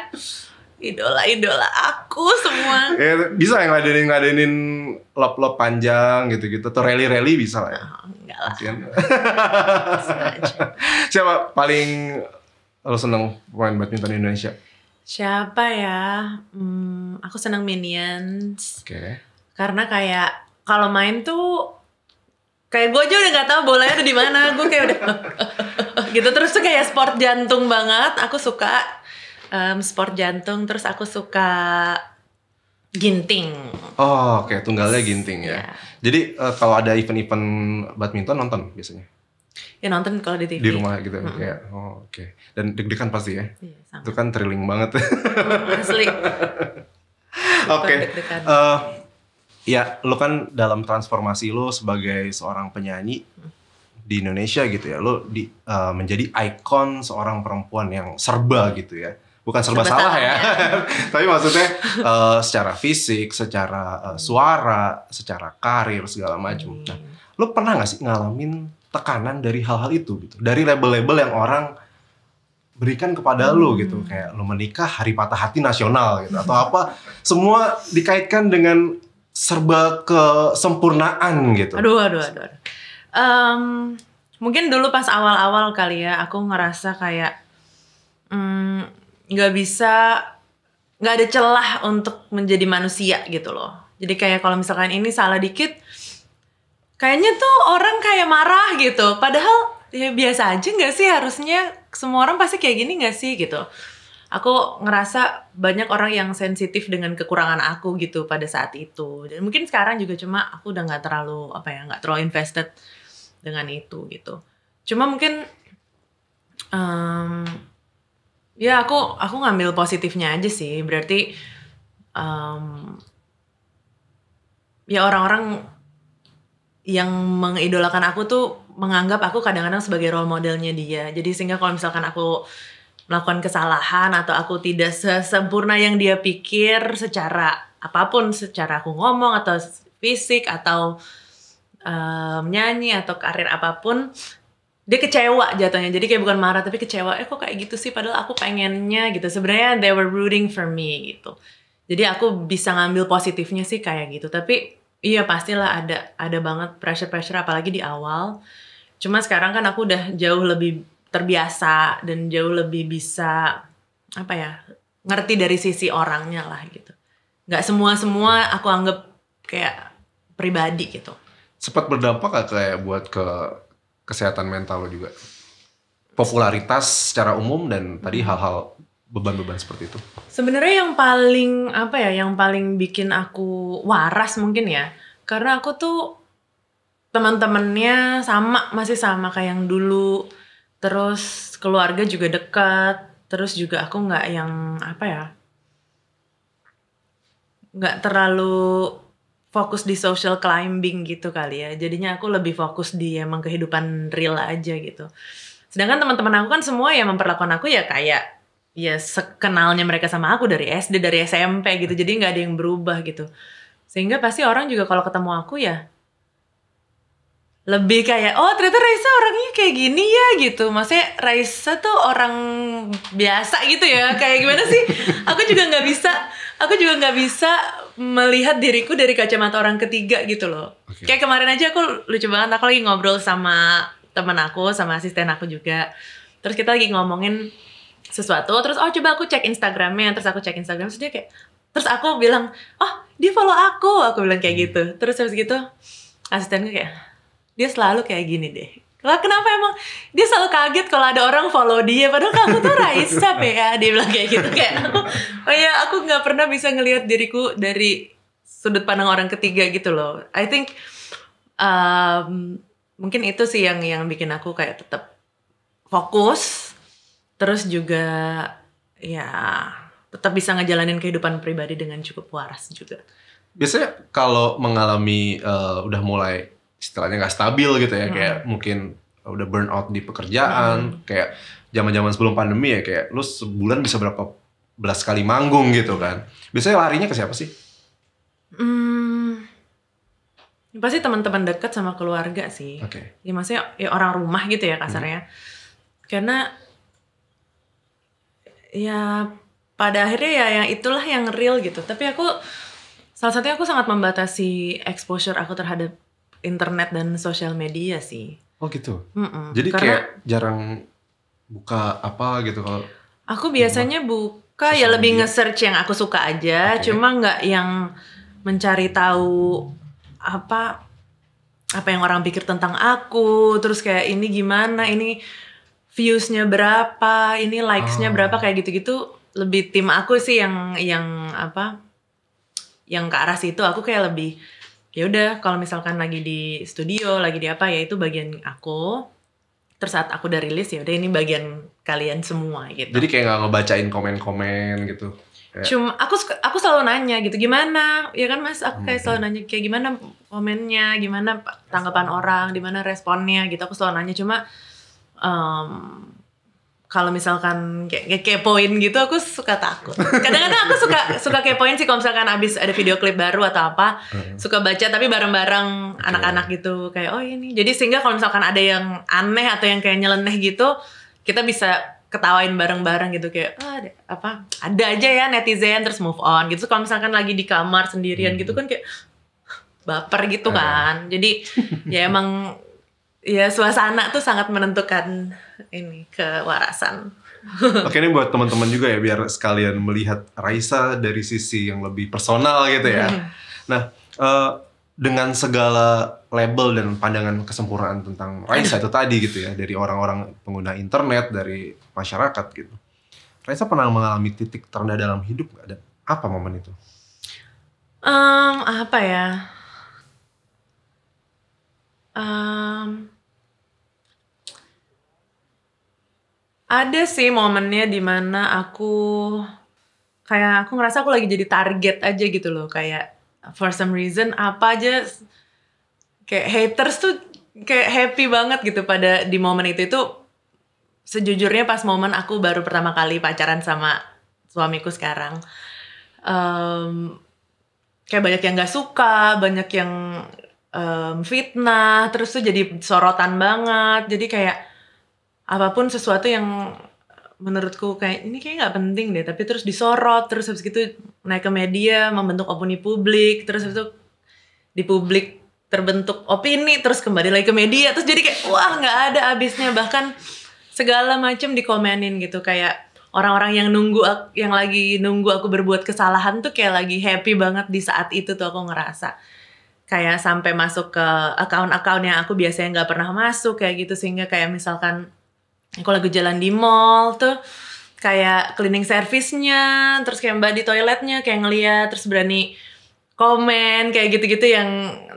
idola-idola aku semua ya, bisa yang ngadenin ngadenin lop-lop panjang gitu-gitu atau rally-rally bisa lah ya oh, enggak lah siapa paling lo seneng pemain badminton Indonesia siapa ya hmm, aku seneng Minions oke okay karena kayak kalau main tuh kayak gue aja udah nggak tahu bolanya tuh di mana gue kayak udah gitu terus tuh kayak sport jantung banget aku suka um, sport jantung terus aku suka ginting oh oke okay. tunggalnya ginting ya, yeah. jadi uh, kalau ada event-event badminton nonton biasanya ya nonton kalau di TV di rumah gitu hmm. ya oh, oke okay. dan deg-degan pasti ya, yeah, itu kan thrilling banget asli oke okay. uh, eh, ya lu kan dalam transformasi lu sebagai seorang penyanyi di Indonesia gitu ya, lu di, uh, menjadi ikon seorang perempuan yang serba gitu ya. Bukan serba, serba salah, salah ya, ya. tapi maksudnya uh, secara fisik, secara uh, suara, secara karir segala macam. Hmm. Nah, lu pernah gak sih ngalamin tekanan dari hal-hal itu gitu, dari label-label yang orang berikan kepada hmm. lu gitu kayak lu menikah hari patah hati nasional gitu atau apa semua dikaitkan dengan serba kesempurnaan gitu. Aduh, aduh, aduh. aduh. Um, mungkin dulu pas awal-awal kali ya, aku ngerasa kayak mm, nggak um, bisa, nggak ada celah untuk menjadi manusia gitu loh. Jadi kayak kalau misalkan ini salah dikit, kayaknya tuh orang kayak marah gitu. Padahal ya biasa aja nggak sih harusnya semua orang pasti kayak gini nggak sih gitu aku ngerasa banyak orang yang sensitif dengan kekurangan aku gitu pada saat itu dan mungkin sekarang juga cuma aku udah nggak terlalu apa ya nggak terlalu invested dengan itu gitu cuma mungkin um, ya aku aku ngambil positifnya aja sih berarti um, ya orang-orang yang mengidolakan aku tuh menganggap aku kadang-kadang sebagai role modelnya dia jadi sehingga kalau misalkan aku melakukan kesalahan atau aku tidak sesempurna yang dia pikir secara apapun secara aku ngomong atau fisik atau um, nyanyi atau karir apapun dia kecewa jatuhnya jadi kayak bukan marah tapi kecewa eh kok kayak gitu sih padahal aku pengennya gitu sebenarnya they were rooting for me gitu jadi aku bisa ngambil positifnya sih kayak gitu tapi iya pastilah ada ada banget pressure pressure apalagi di awal cuma sekarang kan aku udah jauh lebih terbiasa dan jauh lebih bisa apa ya ngerti dari sisi orangnya lah gitu nggak semua semua aku anggap kayak pribadi gitu sempat berdampak gak kayak buat ke kesehatan mental lo juga popularitas secara umum dan tadi hmm. hal-hal beban-beban seperti itu sebenarnya yang paling apa ya yang paling bikin aku waras mungkin ya karena aku tuh teman-temannya sama masih sama kayak yang dulu terus keluarga juga dekat terus juga aku nggak yang apa ya nggak terlalu fokus di social climbing gitu kali ya. Jadinya aku lebih fokus di emang kehidupan real aja gitu. Sedangkan teman-teman aku kan semua yang memperlakukan aku ya kayak ya sekenalnya mereka sama aku dari SD, dari SMP gitu. Jadi nggak ada yang berubah gitu. Sehingga pasti orang juga kalau ketemu aku ya lebih kayak oh ternyata Raisa orangnya kayak gini ya gitu maksudnya Raisa tuh orang biasa gitu ya kayak gimana sih aku juga nggak bisa aku juga nggak bisa melihat diriku dari kacamata orang ketiga gitu loh okay. kayak kemarin aja aku lucu banget aku lagi ngobrol sama teman aku sama asisten aku juga terus kita lagi ngomongin sesuatu terus oh coba aku cek Instagramnya terus aku cek Instagram terus dia kayak terus aku bilang oh dia follow aku aku bilang kayak gitu terus habis gitu asistenku kayak dia selalu kayak gini deh lah kenapa emang dia selalu kaget kalau ada orang follow dia padahal kamu tuh Raisa ya dia bilang kayak gitu kayak oh ya aku nggak pernah bisa ngelihat diriku dari sudut pandang orang ketiga gitu loh I think um, mungkin itu sih yang yang bikin aku kayak tetap fokus terus juga ya tetap bisa ngejalanin kehidupan pribadi dengan cukup waras juga biasanya kalau mengalami uh, udah mulai istilahnya gak stabil gitu ya hmm. kayak mungkin udah burn out di pekerjaan hmm. kayak zaman-zaman sebelum pandemi ya kayak lu sebulan bisa berapa belas kali manggung gitu kan biasanya larinya ke siapa sih? Hmm, pasti teman-teman dekat sama keluarga sih. Oke. Okay. Ya maksudnya ya orang rumah gitu ya kasarnya. Hmm. Karena ya pada akhirnya ya yang itulah yang real gitu. Tapi aku salah satunya aku sangat membatasi exposure aku terhadap internet dan sosial media sih. Oh gitu. Mm-mm. Jadi Karena, kayak jarang buka apa gitu kalau. Aku biasanya buka ya lebih nge-search yang aku suka aja, okay. cuma nggak yang mencari tahu apa apa yang orang pikir tentang aku, terus kayak ini gimana, ini viewsnya berapa, ini likesnya oh. berapa kayak gitu-gitu. Lebih tim aku sih yang yang apa yang ke arah situ aku kayak lebih ya udah kalau misalkan lagi di studio lagi di apa ya itu bagian aku terus saat aku udah rilis ya udah ini bagian kalian semua gitu jadi kayak nggak ngebacain komen-komen gitu kayak... cuma aku aku selalu nanya gitu gimana ya kan mas aku kayak hmm. selalu nanya kayak gimana komennya gimana tanggapan orang gimana responnya gitu aku selalu nanya cuma um, kalau misalkan kayak kepoin gitu aku suka takut. Kadang-kadang aku suka suka kepoin sih kalau misalkan abis ada video klip baru atau apa, hmm. suka baca tapi bareng-bareng okay. anak-anak gitu kayak oh ini. Jadi sehingga kalau misalkan ada yang aneh atau yang kayak nyeleneh gitu, kita bisa ketawain bareng-bareng gitu kayak oh, ada apa ada aja ya netizen terus move on gitu kalau misalkan lagi di kamar sendirian gitu hmm. gitu kan kayak baper gitu iya. kan. Jadi ya emang ya suasana tuh sangat menentukan ini kewarasan. Oke ini buat teman-teman juga ya biar sekalian melihat Raisa dari sisi yang lebih personal gitu ya. Iya. Nah uh, dengan segala label dan pandangan kesempurnaan tentang Raisa itu tadi gitu ya dari orang-orang pengguna internet dari masyarakat gitu. Raisa pernah mengalami titik terendah dalam hidup gak? Dan apa momen itu? Um, apa ya? Um, Ada sih momennya dimana aku kayak aku ngerasa aku lagi jadi target aja gitu loh kayak for some reason apa aja kayak haters tuh kayak happy banget gitu pada di momen itu itu sejujurnya pas momen aku baru pertama kali pacaran sama suamiku sekarang um, kayak banyak yang nggak suka banyak yang um, fitnah terus tuh jadi sorotan banget jadi kayak apapun sesuatu yang menurutku kayak ini kayak nggak penting deh tapi terus disorot terus habis gitu naik ke media membentuk opini publik terus habis itu di publik terbentuk opini terus kembali lagi ke media terus jadi kayak wah nggak ada habisnya bahkan segala macam dikomenin gitu kayak orang-orang yang nunggu yang lagi nunggu aku berbuat kesalahan tuh kayak lagi happy banget di saat itu tuh aku ngerasa kayak sampai masuk ke akun-akun yang aku biasanya nggak pernah masuk kayak gitu sehingga kayak misalkan aku lagi jalan di mall tuh kayak cleaning service-nya, terus kayak mbak di toiletnya kayak ngeliat, terus berani komen kayak gitu-gitu yang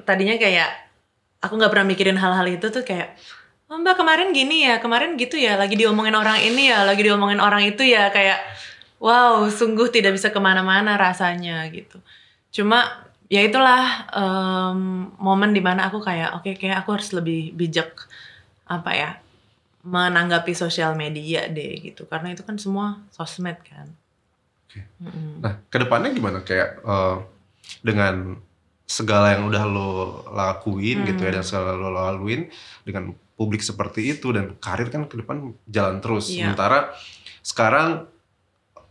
tadinya kayak aku nggak pernah mikirin hal-hal itu tuh kayak oh, mbak kemarin gini ya, kemarin gitu ya, lagi diomongin orang ini ya, lagi diomongin orang itu ya kayak wow sungguh tidak bisa kemana-mana rasanya gitu. Cuma ya itulah um, momen dimana aku kayak oke okay, kayak aku harus lebih bijak apa ya menanggapi sosial media deh gitu karena itu kan semua sosmed kan. Oke. Okay. Mm Nah kedepannya gimana kayak uh, dengan segala yang udah lo lakuin hmm. gitu ya dan segala lo laluin dengan publik seperti itu dan karir kan ke depan jalan terus. Yeah. Sementara sekarang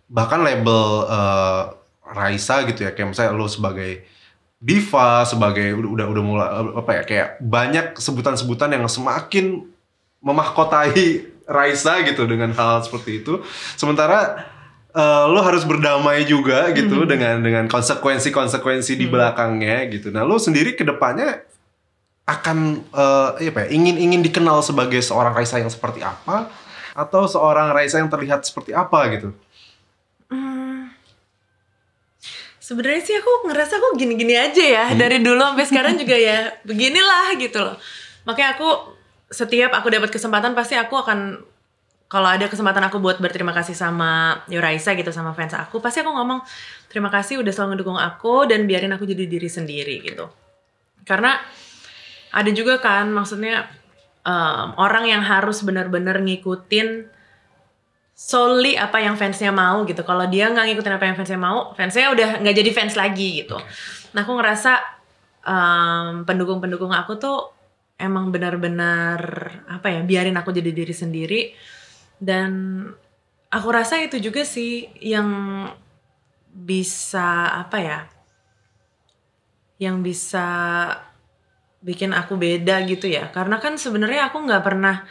bahkan label uh, Raisa gitu ya kayak misalnya lo sebagai diva sebagai udah udah mulai apa ya kayak banyak sebutan-sebutan yang semakin memahkotai Raisa gitu dengan hal, -hal seperti itu. Sementara uh, lo harus berdamai juga gitu mm-hmm. dengan dengan konsekuensi-konsekuensi di mm-hmm. belakangnya gitu. Nah, lo sendiri kedepannya akan uh, apa ya, ingin ingin dikenal sebagai seorang Raisa yang seperti apa atau seorang Raisa yang terlihat seperti apa gitu? Hmm. Sebenarnya sih aku ngerasa aku gini-gini aja ya hmm. dari dulu sampai sekarang juga ya beginilah gitu loh. Makanya aku setiap aku dapat kesempatan pasti aku akan kalau ada kesempatan aku buat berterima kasih sama Yuraisa gitu sama fans aku pasti aku ngomong terima kasih udah selalu ngedukung aku dan biarin aku jadi diri sendiri gitu karena ada juga kan maksudnya um, orang yang harus benar-benar ngikutin solely apa yang fansnya mau gitu kalau dia nggak ngikutin apa yang fansnya mau fansnya udah nggak jadi fans lagi gitu nah aku ngerasa pendukung pendukung-pendukung aku tuh emang benar-benar apa ya biarin aku jadi diri sendiri dan aku rasa itu juga sih yang bisa apa ya yang bisa bikin aku beda gitu ya karena kan sebenarnya aku nggak pernah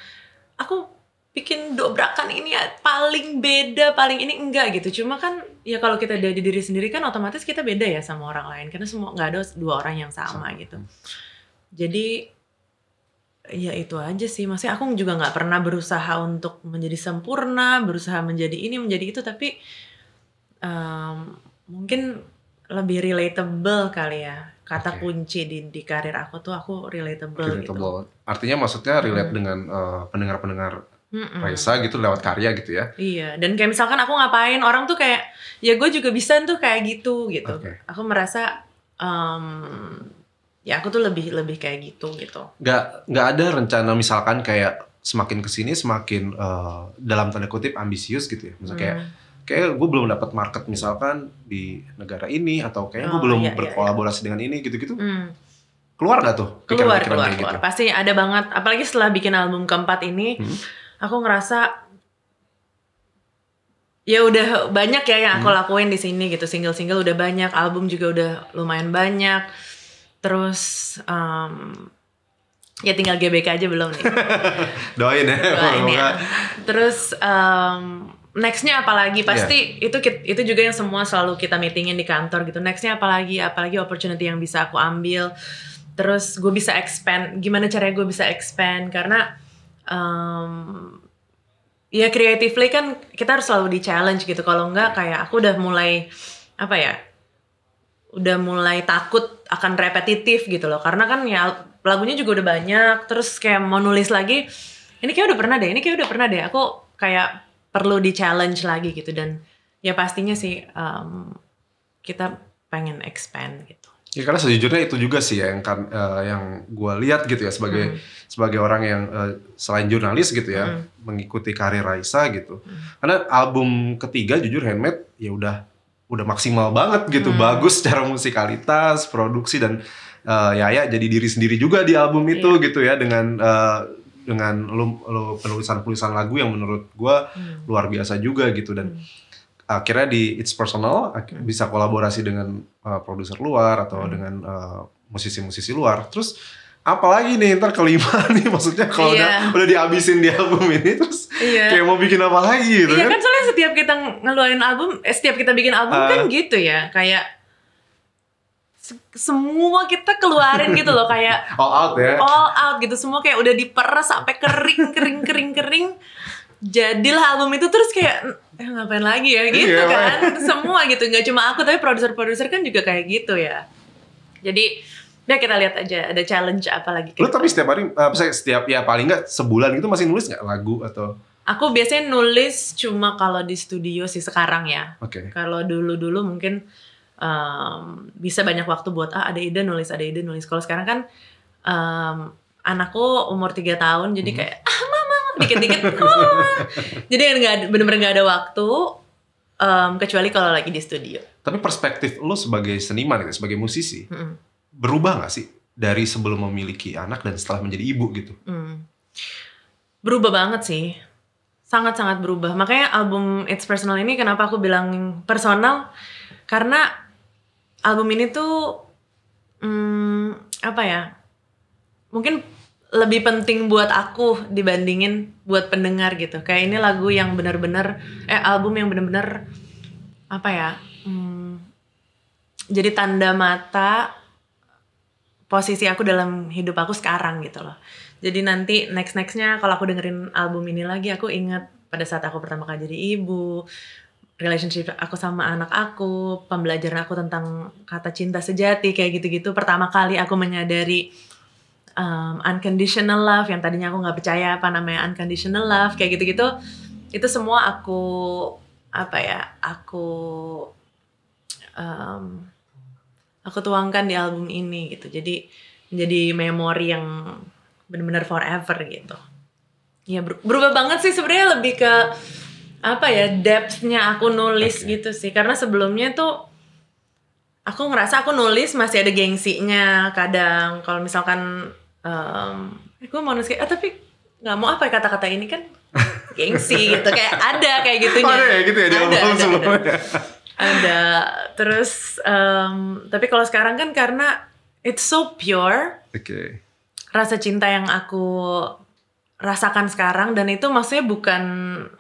aku bikin dobrakan ini ya, paling beda paling ini enggak gitu cuma kan ya kalau kita jadi diri sendiri kan otomatis kita beda ya sama orang lain karena semua nggak ada dua orang yang sama gitu jadi ya itu aja sih maksudnya aku juga nggak pernah berusaha untuk menjadi sempurna berusaha menjadi ini menjadi itu tapi um, mungkin lebih relatable kali ya kata okay. kunci di di karir aku tuh aku relatable, gitu. relatable. gitu artinya maksudnya relate hmm. dengan pendengar eh, pendengar-pendengar Mm-mm. Raisa gitu lewat karya gitu ya iya dan kayak misalkan aku ngapain orang tuh kayak ya gue juga bisa tuh kayak gitu gitu okay. aku merasa um, ya aku tuh lebih lebih kayak gitu gitu nggak nggak ada rencana misalkan kayak semakin kesini semakin uh, dalam tanda kutip ambisius gitu ya misalnya hmm. kayak kayak gue belum dapat market misalkan di negara ini atau kayak oh, gue belum iya, iya, iya. berkolaborasi iya. dengan ini gitu-gitu hmm. keluar gak tuh keluar keluar keluar gitu? pasti ada banget apalagi setelah bikin album keempat ini hmm. aku ngerasa ya udah banyak ya yang aku hmm. lakuin di sini gitu single-single udah banyak album juga udah lumayan banyak terus um, ya tinggal GBK aja belum nih doain ya doain ya terus um, nextnya lagi iya. pasti yeah. itu itu juga yang semua selalu kita meetingin di kantor gitu nextnya apa apalagi apalagi opportunity yang bisa aku ambil terus gue bisa expand gimana caranya gue bisa expand karena um, ya creatively kan kita harus selalu di challenge gitu kalau enggak kayak aku udah mulai apa ya udah mulai takut akan repetitif gitu loh karena kan ya lagunya juga udah banyak terus kayak mau nulis lagi ini kayak udah pernah deh ini kayak udah pernah deh aku kayak perlu di challenge lagi gitu dan ya pastinya sih um, kita pengen expand gitu ya karena sejujurnya itu juga sih ya, yang kan uh, yang gue lihat gitu ya sebagai hmm. sebagai orang yang uh, selain jurnalis gitu ya hmm. mengikuti karir Raisa gitu hmm. karena album ketiga jujur handmade ya udah udah maksimal banget gitu hmm. bagus secara musikalitas produksi dan uh, eh, Yaya jadi diri sendiri juga di album itu yeah. gitu ya dengan uh, dengan lo, lu penulisan penulisan lagu yang menurut gue hmm. luar biasa juga gitu dan hmm. akhirnya di It's Personal hmm. bisa kolaborasi dengan uh, produser luar atau hmm. dengan musisi musisi-musisi luar terus apalagi nih ntar kelima nih maksudnya kalau yeah. udah udah dihabisin di album ini terus yeah. kayak mau bikin apa lagi gitu yeah, kan? kan soalnya setiap kita ngeluarin album eh, setiap kita bikin album uh, kan gitu ya kayak se semua kita keluarin gitu loh kayak all out ya all out gitu semua kayak udah diperas sampai kering kering kering kering jadilah album itu terus kayak eh, ngapain lagi ya gitu yeah, kan semua gitu nggak cuma aku tapi produser-produser kan juga kayak gitu ya jadi Nah kita lihat aja ada challenge apa lagi. Lu tapi setiap hari, uh, setiap ya paling nggak sebulan gitu masih nulis nggak lagu atau? Aku biasanya nulis cuma kalau di studio sih sekarang ya. Oke. Okay. Kalau dulu-dulu mungkin um, bisa banyak waktu buat ah ada ide nulis, ada ide nulis. Kalau sekarang kan um, anakku umur 3 tahun jadi hmm. kayak ah mama dikit-dikit ah, jadi nggak benar-benar nggak ada waktu um, kecuali kalau lagi di studio. Tapi perspektif lu sebagai seniman gitu, sebagai musisi. Hmm berubah gak sih dari sebelum memiliki anak dan setelah menjadi ibu gitu? Hmm. Berubah banget sih, sangat-sangat berubah. Makanya album It's Personal ini kenapa aku bilang personal karena album ini tuh hmm, apa ya? Mungkin lebih penting buat aku dibandingin buat pendengar gitu. Kayak ini lagu yang benar-benar eh album yang benar-benar apa ya? Hmm, jadi tanda mata posisi aku dalam hidup aku sekarang gitu loh. Jadi nanti next nextnya kalau aku dengerin album ini lagi aku inget pada saat aku pertama kali jadi ibu, relationship aku sama anak aku, pembelajaran aku tentang kata cinta sejati kayak gitu-gitu. Pertama kali aku menyadari um, unconditional love yang tadinya aku nggak percaya apa namanya unconditional love kayak gitu-gitu. Itu semua aku apa ya? Aku um, aku tuangkan di album ini gitu jadi menjadi memori yang benar-benar forever gitu ya berubah banget sih sebenarnya lebih ke apa ya depthnya aku nulis okay. gitu sih karena sebelumnya tuh aku ngerasa aku nulis masih ada gengsinya kadang kalau misalkan um, eh, aku mau nulis kayak ah, tapi nggak mau apa ya kata-kata ini kan gengsi gitu kayak ada kayak gitunya oh, ada ya gitu ya ada, ada, ada, ada, ada Terus um, tapi kalau sekarang kan karena it's so pure. Okay. Rasa cinta yang aku rasakan sekarang dan itu maksudnya bukan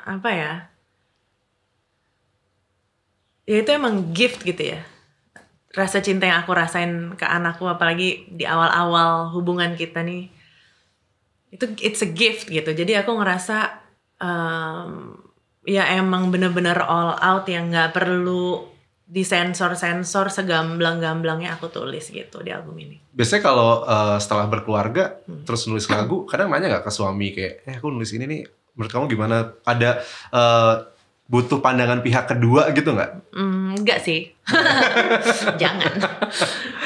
apa ya? Ya itu emang gift gitu ya. Rasa cinta yang aku rasain ke anakku apalagi di awal-awal hubungan kita nih. Itu it's a gift gitu. Jadi aku ngerasa um, ya emang bener-bener all out yang nggak perlu di sensor-sensor segamblang-gamblangnya aku tulis gitu di album ini. Biasanya kalau uh, setelah berkeluarga hmm. terus nulis lagu, kadang nanya nggak ke suami kayak, eh aku nulis ini nih, menurut kamu gimana? Ada uh, butuh pandangan pihak kedua gitu nggak? Mm, sih, jangan.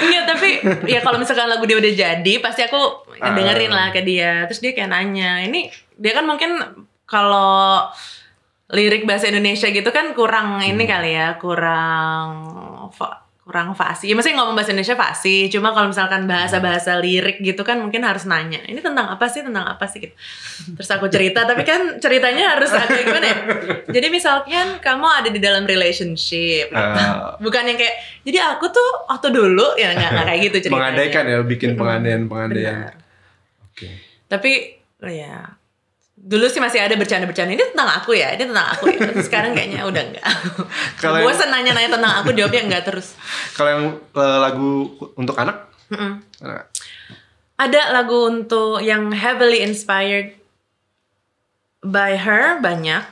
Iya tapi ya kalau misalkan lagu dia udah jadi, pasti aku ah. dengerin lah ke dia. Terus dia kayak nanya, ini dia kan mungkin kalau lirik bahasa Indonesia gitu kan kurang hmm. ini kali ya, kurang kurang fasi. Ya masih ngomong bahasa Indonesia fasi. cuma kalau misalkan bahasa-bahasa lirik gitu kan mungkin harus nanya. Ini tentang apa sih? Tentang apa sih gitu. Terus aku cerita, tapi kan ceritanya harus ada gimana ya? Jadi misalkan kamu ada di dalam relationship. Uh, bukan yang kayak jadi aku tuh waktu dulu ya nggak kayak gitu ceritanya. Mengandaikan ya, bikin pengandaian-pengandaian. Oke. Okay. Tapi oh ya dulu sih masih ada bercanda-bercanda ini tentang aku ya ini tentang aku ya Terus sekarang kayaknya udah enggak kalau senanya nanya-nanya tentang aku jawabnya enggak terus kalau yang eh, lagu untuk anak ada lagu untuk yang heavily inspired by her banyak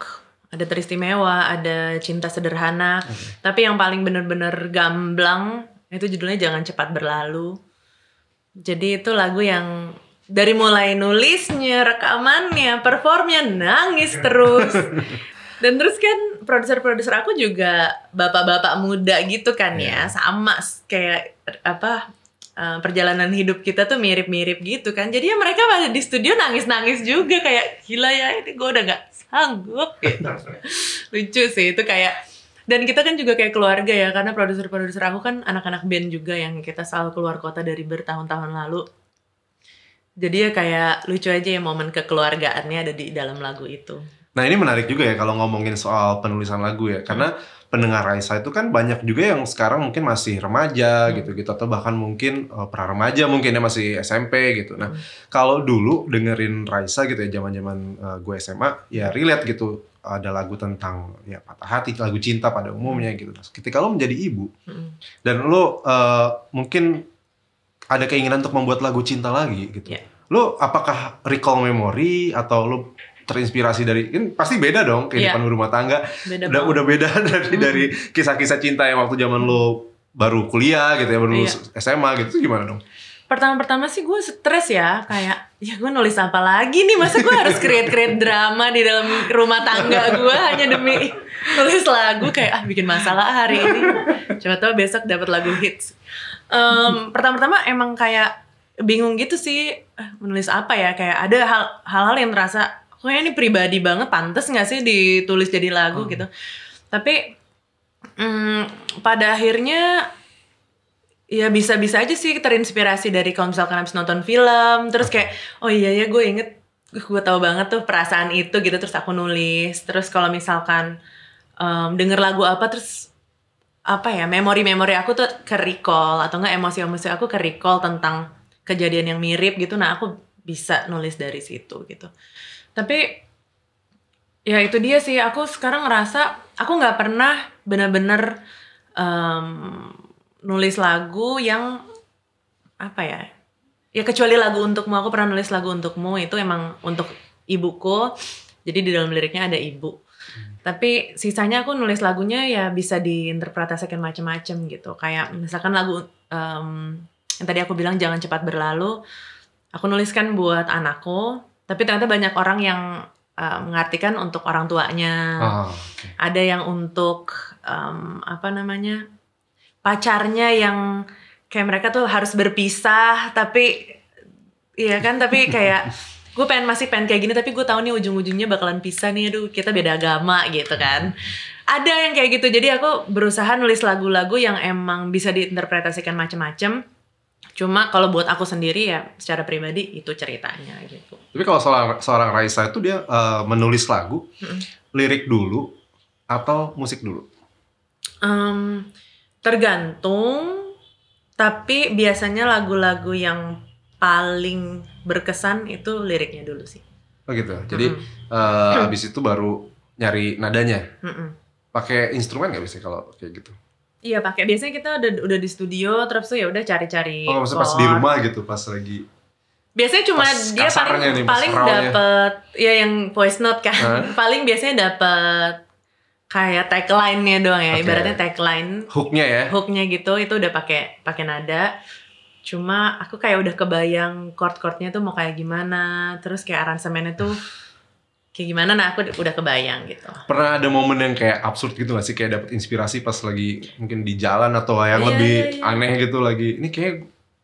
ada teristimewa ada cinta sederhana okay. tapi yang paling bener-bener gamblang itu judulnya jangan cepat berlalu jadi itu lagu yang dari mulai nulisnya, rekamannya, performnya nangis terus. Dan terus kan produser-produser aku juga bapak-bapak muda gitu kan ya, iya. sama kayak apa eh, perjalanan hidup kita tuh mirip-mirip gitu kan. Jadi ya mereka pada di studio nangis-nangis juga kayak gila ya ini gue udah gak sanggup gitu. Lucu sih itu kayak dan kita kan juga kayak keluarga ya karena produser-produser aku kan anak-anak band juga yang kita selalu keluar kota dari bertahun-tahun lalu jadi ya kayak lucu aja ya momen kekeluargaannya ada di dalam lagu itu nah ini menarik juga ya kalau ngomongin soal penulisan lagu ya karena pendengar Raisa itu kan banyak juga yang sekarang mungkin masih remaja hmm. gitu-gitu hmm. atau bahkan mungkin uh, eh, pra remaja mungkin ya masih SMP gitu nah hmm. kalau dulu dengerin Raisa gitu ya zaman jaman uh, eh, gue SMA ya relate gitu ada lagu tentang ya patah hati, lagu cinta pada umumnya hmm. gitu. Nah, ketika lo menjadi ibu hmm. dan lo uh, mungkin ada keinginan untuk membuat lagu cinta lagi gitu. Yeah. Lo apakah recall memory atau lo terinspirasi dari kan pasti beda dong kehidupan yeah. rumah tangga. Beda udah udah beda dari mm. dari kisah-kisah cinta yang waktu zaman lo baru kuliah gitu ya, baru yeah. SMA gitu. gimana dong? Pertama-pertama sih gue stres ya, kayak ya gue nulis apa lagi nih, masa gue harus create-create drama di dalam rumah tangga gue hanya demi nulis lagu kayak ah bikin masalah hari ini. Coba tau besok dapat lagu hits um, pertama-tama emang kayak bingung gitu sih eh, menulis apa ya kayak ada hal-hal yang terasa kayaknya ini pribadi banget pantas nggak sih ditulis jadi lagu hmm. gitu tapi um, pada akhirnya ya bisa-bisa aja sih terinspirasi dari kalau misalkan habis nonton film terus kayak oh iya ya gue inget gue tau banget tuh perasaan itu gitu terus aku nulis terus kalau misalkan um, denger lagu apa terus apa ya memori-memori aku tuh ke recall atau enggak emosi-emosi aku ke recall tentang kejadian yang mirip gitu nah aku bisa nulis dari situ gitu tapi ya itu dia sih aku sekarang ngerasa aku nggak pernah bener-bener um, nulis lagu yang apa ya ya kecuali lagu untukmu aku pernah nulis lagu untukmu itu emang untuk ibuku jadi di dalam liriknya ada ibu tapi sisanya aku nulis lagunya ya bisa diinterpretasikan macam-macam gitu kayak misalkan lagu um, yang tadi aku bilang jangan cepat berlalu aku nuliskan buat anakku tapi ternyata banyak orang yang uh, mengartikan untuk orang tuanya oh, ah, okay. ada yang untuk um, apa namanya pacarnya yang kayak mereka tuh harus berpisah tapi iya kan tapi kayak gue pengen masih pengen kayak gini tapi gue tahu nih ujung-ujungnya bakalan pisah nih aduh kita beda agama gitu kan ada yang kayak gitu jadi aku berusaha nulis lagu-lagu yang emang bisa diinterpretasikan macam-macam cuma kalau buat aku sendiri ya secara pribadi itu ceritanya gitu tapi kalau seorang seorang Raisa itu dia uh, menulis lagu hmm lirik dulu atau musik dulu um, tergantung tapi biasanya lagu-lagu yang paling berkesan itu liriknya dulu sih. Oh gitu. Jadi mm -hmm. uh, abis itu baru nyari nadanya. Mm -hmm. Pakai instrumen nggak bisa kalau kayak gitu? Iya pakai. Biasanya kita udah udah di studio terus tuh ya udah cari-cari. Oh maksudnya pas di rumah gitu pas lagi. Biasanya cuma dia paling nih, paling dapat ya yang voice note kan. Huh? paling biasanya dapat kayak tagline-nya doang ya. Okay. Ibaratnya tagline. Hooknya ya. Hooknya gitu itu udah pakai pakai nada cuma aku kayak udah kebayang chord-chordnya tuh mau kayak gimana terus kayak aransemennya tuh kayak gimana nah aku udah kebayang gitu pernah ada momen yang kayak absurd gitu gak sih kayak dapet inspirasi pas lagi mungkin di jalan atau yang yeah, lebih yeah, iya. aneh gitu lagi ini kayak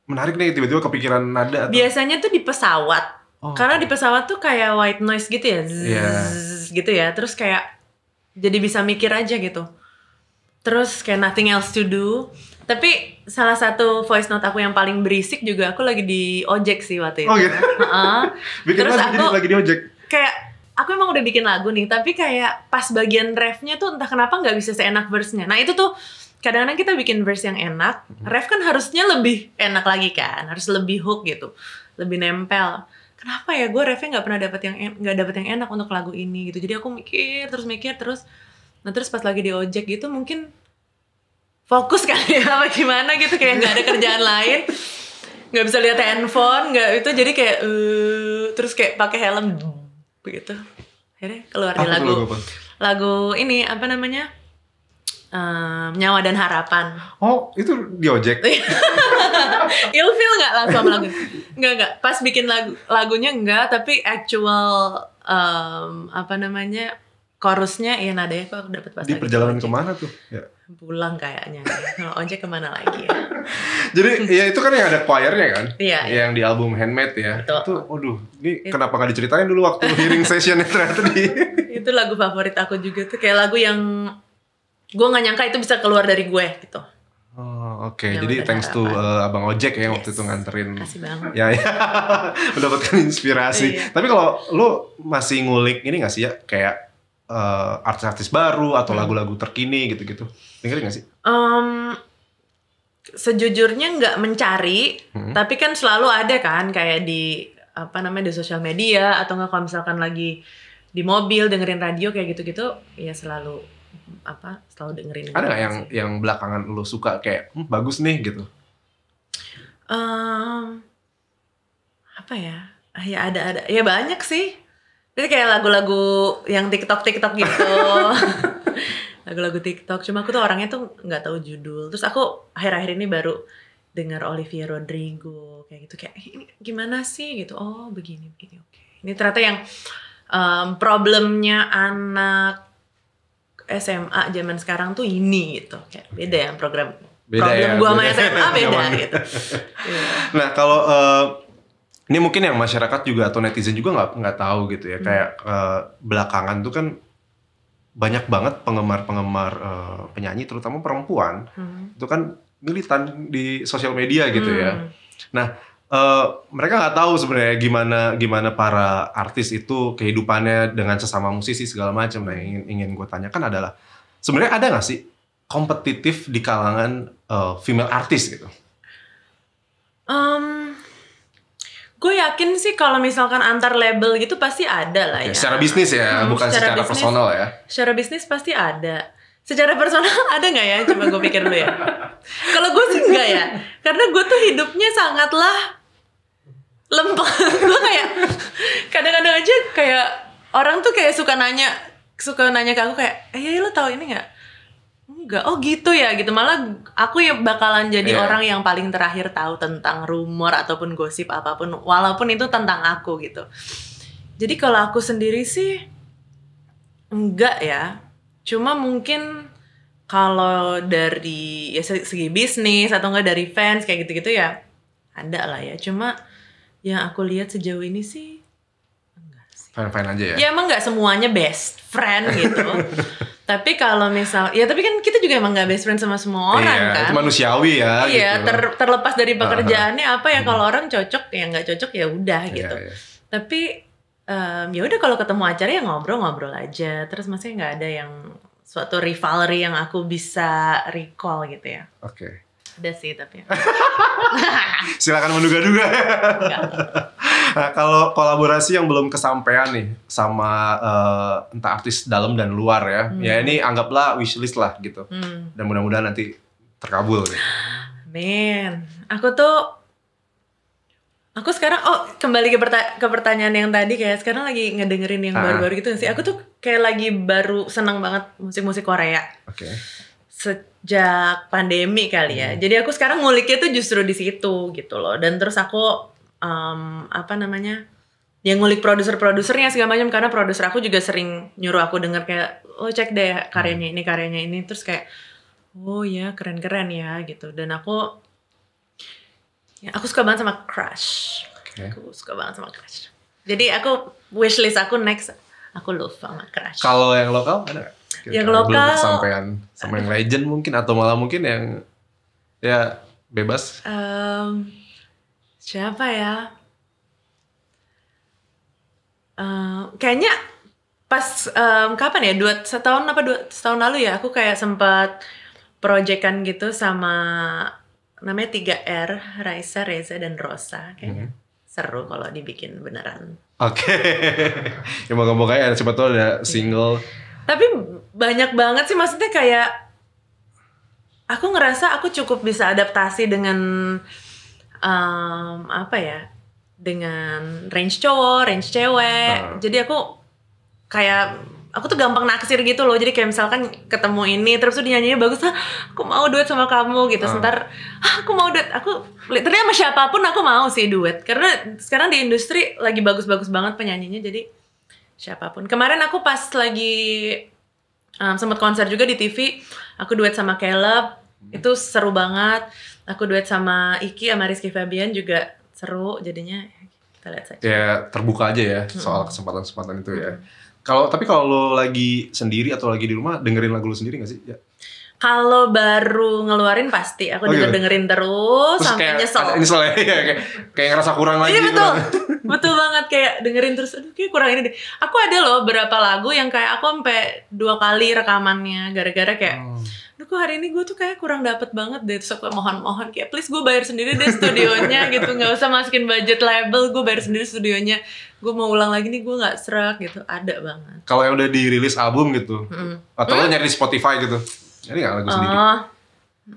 menarik nih tiba-tiba kepikiran nada atau... biasanya tuh di pesawat oh. karena di pesawat tuh kayak white noise gitu ya zzz, yeah. gitu ya terus kayak jadi bisa mikir aja gitu terus kayak nothing else to do tapi salah satu voice note aku yang paling berisik juga aku lagi di ojek sih waktu itu. Oh gitu. Uh, bikin terus aku lagi di ojek. Kayak aku emang udah bikin lagu nih, tapi kayak pas bagian refnya tuh entah kenapa nggak bisa seenak verse-nya. Nah itu tuh kadang-kadang kita bikin verse yang enak, hmm. ref kan harusnya lebih enak lagi kan, harus lebih hook gitu, lebih nempel kenapa ya gue refnya nggak pernah dapat yang nggak dapat yang enak untuk lagu ini gitu jadi aku mikir terus mikir terus nah terus pas lagi di ojek gitu mungkin fokus kali ya apa gimana gitu kayak nggak ada kerjaan lain nggak bisa lihat handphone nggak itu jadi kayak uh, terus kayak pakai helm begitu akhirnya keluar di lagu lagu, ini apa namanya um, nyawa dan harapan oh itu di ojek ilfil nggak langsung lagu nggak nggak pas bikin lagu lagunya nggak tapi actual um, apa namanya chorusnya iya, nada ya kok dapat pas di perjalanan kemana tuh ya pulang kayaknya kalau ojek kemana lagi ya jadi ya itu kan yang ada choirnya kan iya, iya, yang di album handmade ya Betul. itu waduh ini itu. kenapa gak diceritain dulu waktu hearing sessionnya ternyata di itu lagu favorit aku juga tuh kayak lagu yang gue nggak nyangka itu bisa keluar dari gue gitu Oh, oke. Okay. Jadi thanks to uh, Abang Ojek ya yes. waktu itu nganterin. Kasih Ya, ya. mendapatkan inspirasi. Iya. Tapi kalau lu masih ngulik ini gak sih ya kayak uh, artis-artis baru atau hmm. lagu-lagu terkini gitu-gitu dengerin gak sih? Um, sejujurnya nggak mencari hmm. tapi kan selalu ada kan kayak di apa namanya di sosial media atau nggak kalau misalkan lagi di mobil dengerin radio kayak gitu-gitu ya selalu apa selalu dengerin ada gitu gak yang sih. yang belakangan lo suka kayak hm, bagus nih gitu um, apa ya ya ada ada ya banyak sih jadi kayak lagu-lagu yang TikTok TikTok gitu. lagu-lagu TikTok. Cuma aku tuh orangnya tuh nggak tahu judul. Terus aku akhir-akhir ini baru dengar Olivia Rodrigo kayak gitu kayak ini gimana sih gitu. Oh, begini begini. Oke. Okay. Ini ternyata yang um, problemnya anak SMA zaman sekarang tuh ini gitu. Kayak beda ya program beda problem ya, gua sama SMA beda gitu. Nah, kalau uh, ini mungkin yang masyarakat juga atau netizen juga nggak nggak tahu gitu ya hmm. kayak uh, belakangan tuh kan banyak banget penggemar-penggemar uh, penyanyi terutama perempuan hmm. itu kan militan di sosial media gitu ya. hmm. ya nah Uh, mereka nggak tahu sebenarnya gimana gimana para artis itu kehidupannya dengan sesama musisi segala macam. Nah, ingin ingin gue tanyakan adalah sebenarnya ada nggak sih kompetitif di kalangan uh, female artis gitu? Um, gue yakin sih kalau misalkan antar label gitu pasti ada lah ya. secara bisnis ya, hmm, bukan secara, secara bisnis, personal ya. Secara bisnis pasti ada. Secara personal ada nggak ya? Coba gue pikir dulu ya. kalau gue sih enggak ya, karena gue tuh hidupnya sangatlah lempeng. gue kayak kadang-kadang aja kayak orang tuh kayak suka nanya, suka nanya ke aku kayak, eh ya, lo tahu ini nggak? Enggak, oh gitu ya gitu. Malah aku ya bakalan jadi yeah. orang yang paling terakhir tahu tentang rumor ataupun gosip apapun walaupun itu tentang aku gitu. Jadi kalau aku sendiri sih enggak ya. Cuma mungkin kalau dari ya segi bisnis atau enggak dari fans kayak gitu-gitu ya ada lah ya. Cuma yang aku lihat sejauh ini sih enggak sih. Fine-fine aja ya. Ya emang enggak semuanya best friend gitu. Tapi kalau misal, ya tapi kan kita juga emang nggak best friend sama semua iya, orang iya, kan. Itu manusiawi ya. Iya, gitu. ter, terlepas dari pekerjaannya apa ya hmm. kalau orang cocok ya nggak cocok ya udah yeah, gitu. Yeah. Tapi um, ya udah kalau ketemu acara ya ngobrol-ngobrol aja. Terus masih nggak ada yang suatu rivalry yang aku bisa recall gitu ya. Oke. Okay. Udah sih tapi. Ya. Silakan menduga-duga. nah, kalau kolaborasi yang belum kesampaian nih sama uh, entah artis dalam dan luar ya. Hmm. Ya ini anggaplah wishlist lah gitu. Hmm. Dan mudah-mudahan nanti terkabul nih. Men, aku tuh Aku sekarang oh kembali ke, perta ke pertanyaan yang tadi kayak sekarang lagi ngedengerin yang ah. baru-baru gitu sih. Aku tuh kayak lagi baru senang banget musik-musik Korea. Oke. Okay sejak pandemi kali ya. Hmm. Jadi aku sekarang nguliknya tuh justru di situ gitu loh. Dan terus aku um, apa namanya? yang ngulik produser-produsernya segala macam karena produser aku juga sering nyuruh aku denger kayak oh cek deh karyanya hmm. ini karyanya ini terus kayak oh ya keren-keren ya gitu dan aku ya aku suka banget sama Crush okay. aku suka banget sama Crush jadi aku wishlist aku next aku love sama Crush kalau yang lokal ada Kira yang lokal sampean sama yang legend mungkin atau malah mungkin yang ya bebas um, siapa ya um, kayaknya pas um, kapan ya dua setahun apa dua setahun lalu ya aku kayak sempat proyekan gitu sama namanya 3R Raisa Reza dan Rosa kayaknya mm -hmm. seru kalau dibikin beneran oke okay. ya mau ngomong ya siapa tuh ada iya. single tapi banyak banget sih maksudnya kayak aku ngerasa aku cukup bisa adaptasi dengan um, apa ya dengan range cowok, range cewek. Uh. Jadi aku kayak aku tuh gampang naksir gitu loh. Jadi kayak misalkan ketemu ini terus tuh dinyanyinya bagus, ah, aku mau duet sama kamu gitu. Uh. Sebentar, ah, aku mau duet. Aku ternyata sama siapapun aku mau sih duet. Karena sekarang di industri lagi bagus-bagus banget penyanyinya. Jadi siapapun. Kemarin aku pas lagi um, sempat konser juga di TV, aku duet sama Caleb, hmm. itu seru banget. Aku duet sama Iki sama Rizky Fabian juga seru jadinya kita lihat saja. Ya, terbuka aja ya hmm. soal kesempatan-kesempatan itu ya. Kalau tapi kalau lo lagi sendiri atau lagi di rumah dengerin lagu lo sendiri gak sih? Ya. Kalau baru ngeluarin pasti aku oh, gitu. dengerin terus, terus sampai kayak, nyesel. Nyesel ya, kayak, kayak ngerasa kurang iya, lagi. Iya betul, kurang. betul banget kayak dengerin terus, aduh kayak kurang ini deh. Aku ada loh berapa lagu yang kayak aku sampai dua kali rekamannya, gara-gara kayak, hmm. aduh kok hari ini gue tuh kayak kurang dapet banget deh. Terus aku mohon-mohon kayak, please gue bayar sendiri deh studionya gitu, Gak usah masukin budget label, gue bayar sendiri studionya. Gue mau ulang lagi nih gue nggak serak gitu, ada banget. Kalau yang udah dirilis album gitu, -hmm. atau -hmm. nyari di Spotify gitu? Jadi nggak lagu ah, sendiri? Uh,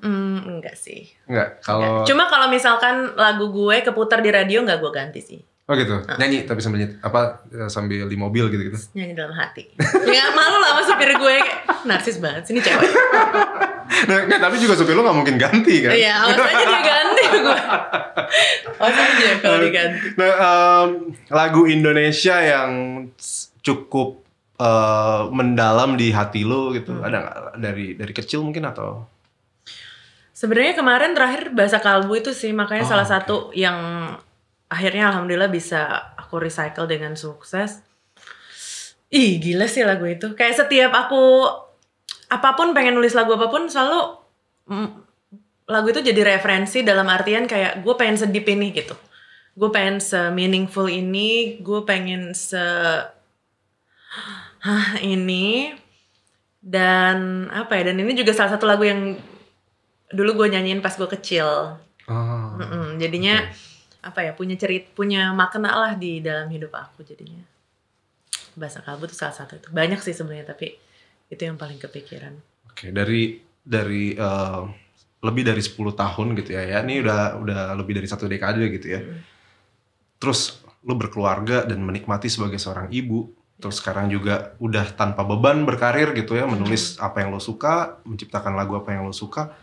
mm, enggak sih. Enggak. Kalau cuma kalau misalkan lagu gue keputar di radio nggak gue ganti sih. Oh gitu, uh. nyanyi tapi sambil nyanyi, apa eh, sambil di mobil gitu gitu? Nyanyi dalam hati. ya malu lah sama supir gue kayak narsis banget sini cewek. nah, enggak, tapi juga supir lo gak mungkin ganti kan? Iya, aja dia ganti gue. aja kalau nah, diganti. Nah, um, lagu Indonesia yang cukup uh, mendalam di hati lo gitu? Hmm. Ada gak? dari dari kecil mungkin atau? Sebenarnya kemarin terakhir bahasa kalbu itu sih makanya oh, salah okay. satu yang akhirnya alhamdulillah bisa aku recycle dengan sukses. Ih gila sih lagu itu. Kayak setiap aku apapun pengen nulis lagu apapun selalu mm, lagu itu jadi referensi dalam artian kayak gue pengen sedip ini gitu gue pengen se meaningful ini gue pengen se Hah, ini dan apa ya? Dan ini juga salah satu lagu yang dulu gue nyanyiin pas gue kecil. Oh. Mm -mm, jadinya okay. apa ya? Punya cerit, punya makna lah di dalam hidup aku jadinya. Bahasa kalbu itu salah satu itu. Banyak sih sebenarnya tapi itu yang paling kepikiran. Oke, okay, dari dari uh, lebih dari 10 tahun gitu ya. Ya, ini udah udah lebih dari satu dekade gitu ya. mm. Terus lu berkeluarga dan menikmati sebagai seorang ibu terus sekarang juga udah tanpa beban berkarir gitu ya menulis hmm. apa yang lo suka menciptakan lagu apa yang lo suka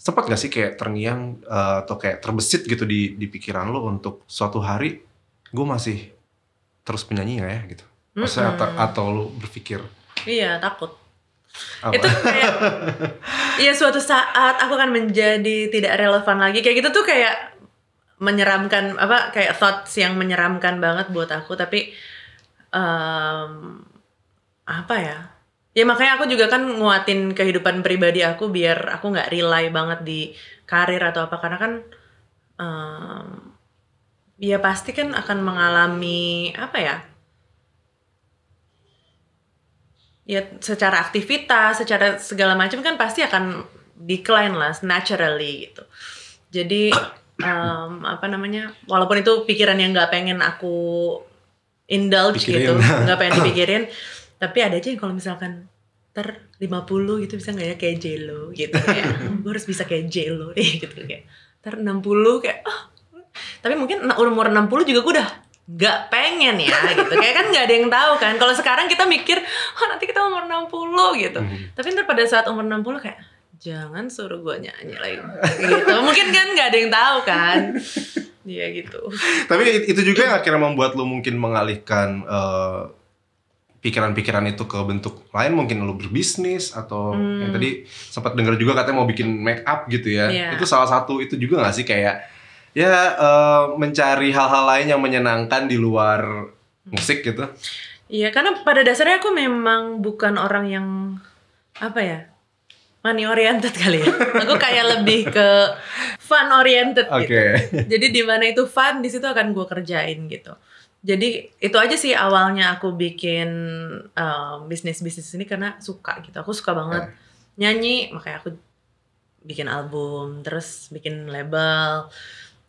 sempat gak sih kayak terngiang uh, atau kayak terbesit gitu di di pikiran lo untuk suatu hari gue masih terus penyanyi gak ya gitu mm -hmm. atau, atau lo berpikir iya takut apa? itu kayak iya suatu saat aku akan menjadi tidak relevan lagi kayak gitu tuh kayak menyeramkan apa kayak thoughts yang menyeramkan banget buat aku tapi um, apa ya ya makanya aku juga kan nguatin kehidupan pribadi aku biar aku nggak rely banget di karir atau apa karena kan um, ya pasti kan akan mengalami apa ya ya secara aktivitas secara segala macam kan pasti akan decline lah naturally gitu jadi um, apa namanya walaupun itu pikiran yang nggak pengen aku indulge Pikirin. gitu nggak pengen dipikirin tapi ada aja yang kalau misalkan ter 50 gitu bisa nggak ya kayak Jelo gitu kayak ah, gue harus bisa kayak Jelo deh gitu kayak ter 60 kayak ah. tapi mungkin umur 60 juga gue udah nggak pengen ya gitu kayak kan nggak ada yang tahu kan kalau sekarang kita mikir oh nanti kita umur 60 gitu mm -hmm. tapi ntar pada saat umur 60 kayak jangan suruh gue nyanyi lagi gitu mungkin kan nggak ada yang tahu kan Iya gitu. Tapi itu juga yang akhirnya membuat lu mungkin mengalihkan pikiran eh, pikiran-pikiran itu ke bentuk lain mungkin lu berbisnis atau hmm. yang tadi sempat dengar juga katanya mau bikin make up gitu ya. Yeah. Itu salah satu itu juga gak sih kayak ya uh, mencari hal-hal lain yang menyenangkan di luar musik gitu. Iya, karena pada dasarnya aku memang bukan orang yang apa ya? money oriented kali ya. Aku kayak lebih ke fun oriented okay. gitu. Jadi di mana itu fun, di situ akan gue kerjain gitu. Jadi itu aja sih awalnya aku bikin uh, eh, bisnis bisnis ini karena suka gitu. Aku suka banget okay. nyanyi, makanya aku bikin album, terus bikin label,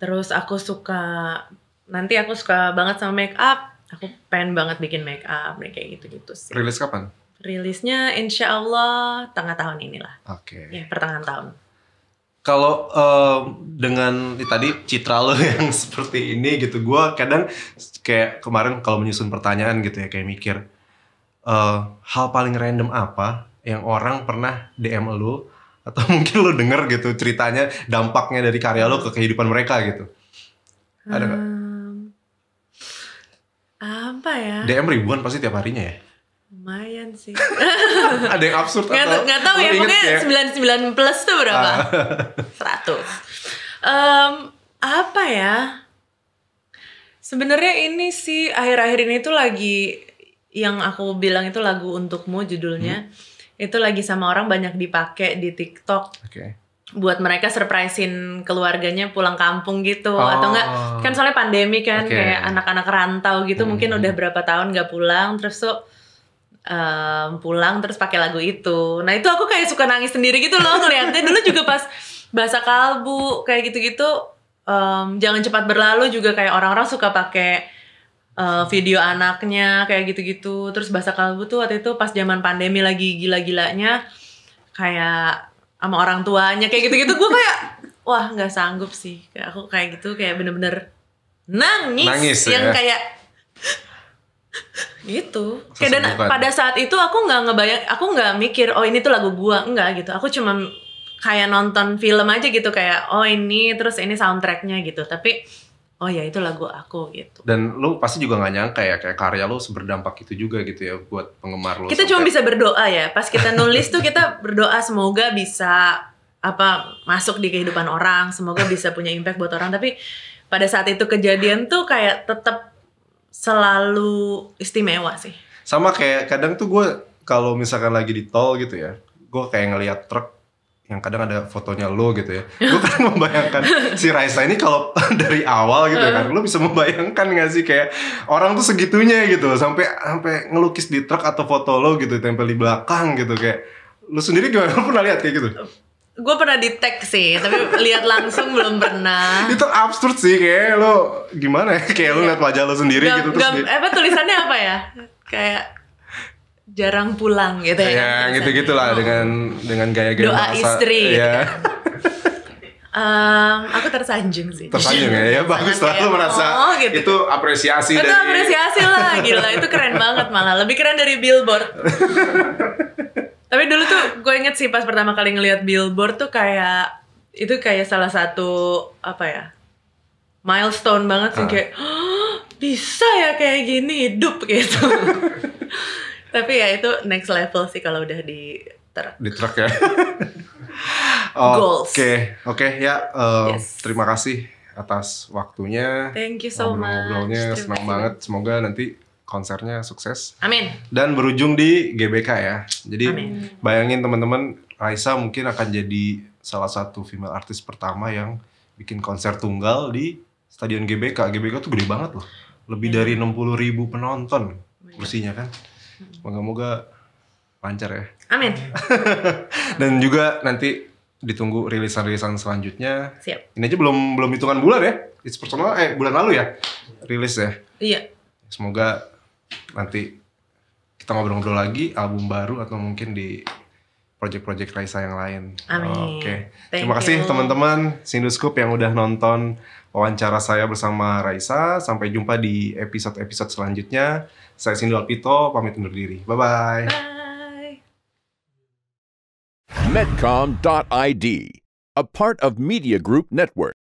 terus aku suka nanti aku suka banget sama make up. Aku pengen banget bikin make up kayak gitu gitu sih. Rilis kapan? Rilisnya insya Allah tengah tahun inilah. Oke. Okay. Ya, pertengahan tahun. Kalau um, dengan tadi citra lo yang seperti ini gitu, gue kadang kayak kemarin kalau menyusun pertanyaan gitu ya kayak mikir uh, hal paling random apa yang orang pernah DM lo atau mungkin lo denger gitu ceritanya dampaknya dari karya lo ke kehidupan mereka gitu. Ada nggak? Um, apa ya? DM ribuan pasti tiap harinya ya keren sih ada yang absurd nggak atau nggak tahu ya pokoknya ya? sembilan sembilan plus tuh berapa ah. seratus um, apa ya sebenarnya ini sih akhir-akhir ini tuh lagi yang aku bilang itu lagu untukmu judulnya hmm. itu lagi sama orang banyak dipakai di TikTok okay. buat mereka surprisein keluarganya pulang kampung gitu oh. atau enggak kan soalnya pandemi kan okay. kayak anak-anak rantau gitu hmm. mungkin udah berapa tahun gak pulang terus tuh um, pulang terus pakai lagu itu. Nah itu aku kayak suka nangis sendiri gitu loh ngeliatnya. Dulu juga pas bahasa kalbu kayak gitu-gitu. Um, jangan cepat berlalu juga kayak orang-orang suka pakai uh, video anaknya kayak gitu-gitu. Terus bahasa kalbu tuh waktu itu pas zaman pandemi lagi gila-gilanya kayak sama orang tuanya kayak gitu-gitu. Gue kayak wah nggak sanggup sih. Kayak aku kayak gitu kayak bener-bener nangis, nangis ya? yang ya. kayak gitu kayak dan pada saat itu aku nggak ngebayang aku nggak mikir oh ini tuh lagu gua enggak gitu aku cuma kayak nonton film aja gitu kayak oh ini terus ini soundtracknya gitu tapi oh ya itu lagu aku gitu dan lu pasti juga nggak nyangka ya kayak karya lu seberdampak itu juga gitu ya buat penggemar lu kita cuma bisa berdoa ya pas kita nulis tuh kita berdoa semoga bisa apa masuk di kehidupan orang semoga bisa punya impact buat orang tapi pada saat itu kejadian tuh kayak tetap selalu istimewa sih. Sama kayak kadang tuh gue kalau misalkan lagi di tol gitu ya, gue kayak ngelihat truk yang kadang ada fotonya lo gitu ya. Gue kan membayangkan si Raisa ini kalau dari awal gitu kan, lo bisa membayangkan gak sih kayak orang tuh segitunya gitu sampai sampai ngelukis di truk atau foto lo gitu tempel di belakang gitu kayak lo sendiri gimana lu pernah lihat kayak gitu gue pernah di tag sih tapi lihat langsung belum pernah itu absurd sih kayak lo gimana ya kayak lo lihat wajah lo sendiri gak, gitu terus gak, apa tulisannya apa ya kayak jarang pulang gitu ya, iya, ya gitu gitulah oh. dengan dengan gaya gaya doa masa, istri ya. Um, aku tersanjung sih. Tersanjung ya, iya, ya bagus lah lu merasa oh, gitu. itu apresiasi itu dari. Itu apresiasi lah, gila itu keren banget malah lebih keren dari billboard. Tapi dulu tuh gue inget sih pas pertama kali ngelihat billboard tuh kayak itu kayak salah satu apa ya milestone banget sih uh. kayak oh, bisa ya kayak gini hidup gitu. Tapi ya itu next level sih kalau udah di truk. Di truk ya. Oke, oke ya uh, terima kasih atas waktunya. Thank you so much. Ngobrolnya senang banget. Semoga nanti konsernya sukses. Amin. Dan berujung di GBK ya. Jadi Amin. bayangin teman-teman Raisa mungkin akan jadi salah satu female artis pertama yang bikin konser tunggal di Stadion GBK. GBK tuh gede banget loh. Lebih dari 60 hmm. ribu penonton kursinya kan. Hmm. Moga-moga lancar ya. Amin. Dan juga nanti ditunggu rilisan-rilisan selanjutnya. Siap. Ini aja belum belum hitungan bulan ya. It's personal eh bulan lalu ya rilis ya. Iya. Semoga nanti kita ngobrol-ngobrol lagi album baru atau mungkin di project-project Raisa yang lain. Amin. Oke. Okay. Terima kasih teman-teman Sinuscope yang udah nonton wawancara saya bersama Raisa. Sampai jumpa di episode-episode selanjutnya. Saya Sindu Alpito, pamit undur diri. Bye-bye. Bye. Medcom.id, a part of Media Group Network.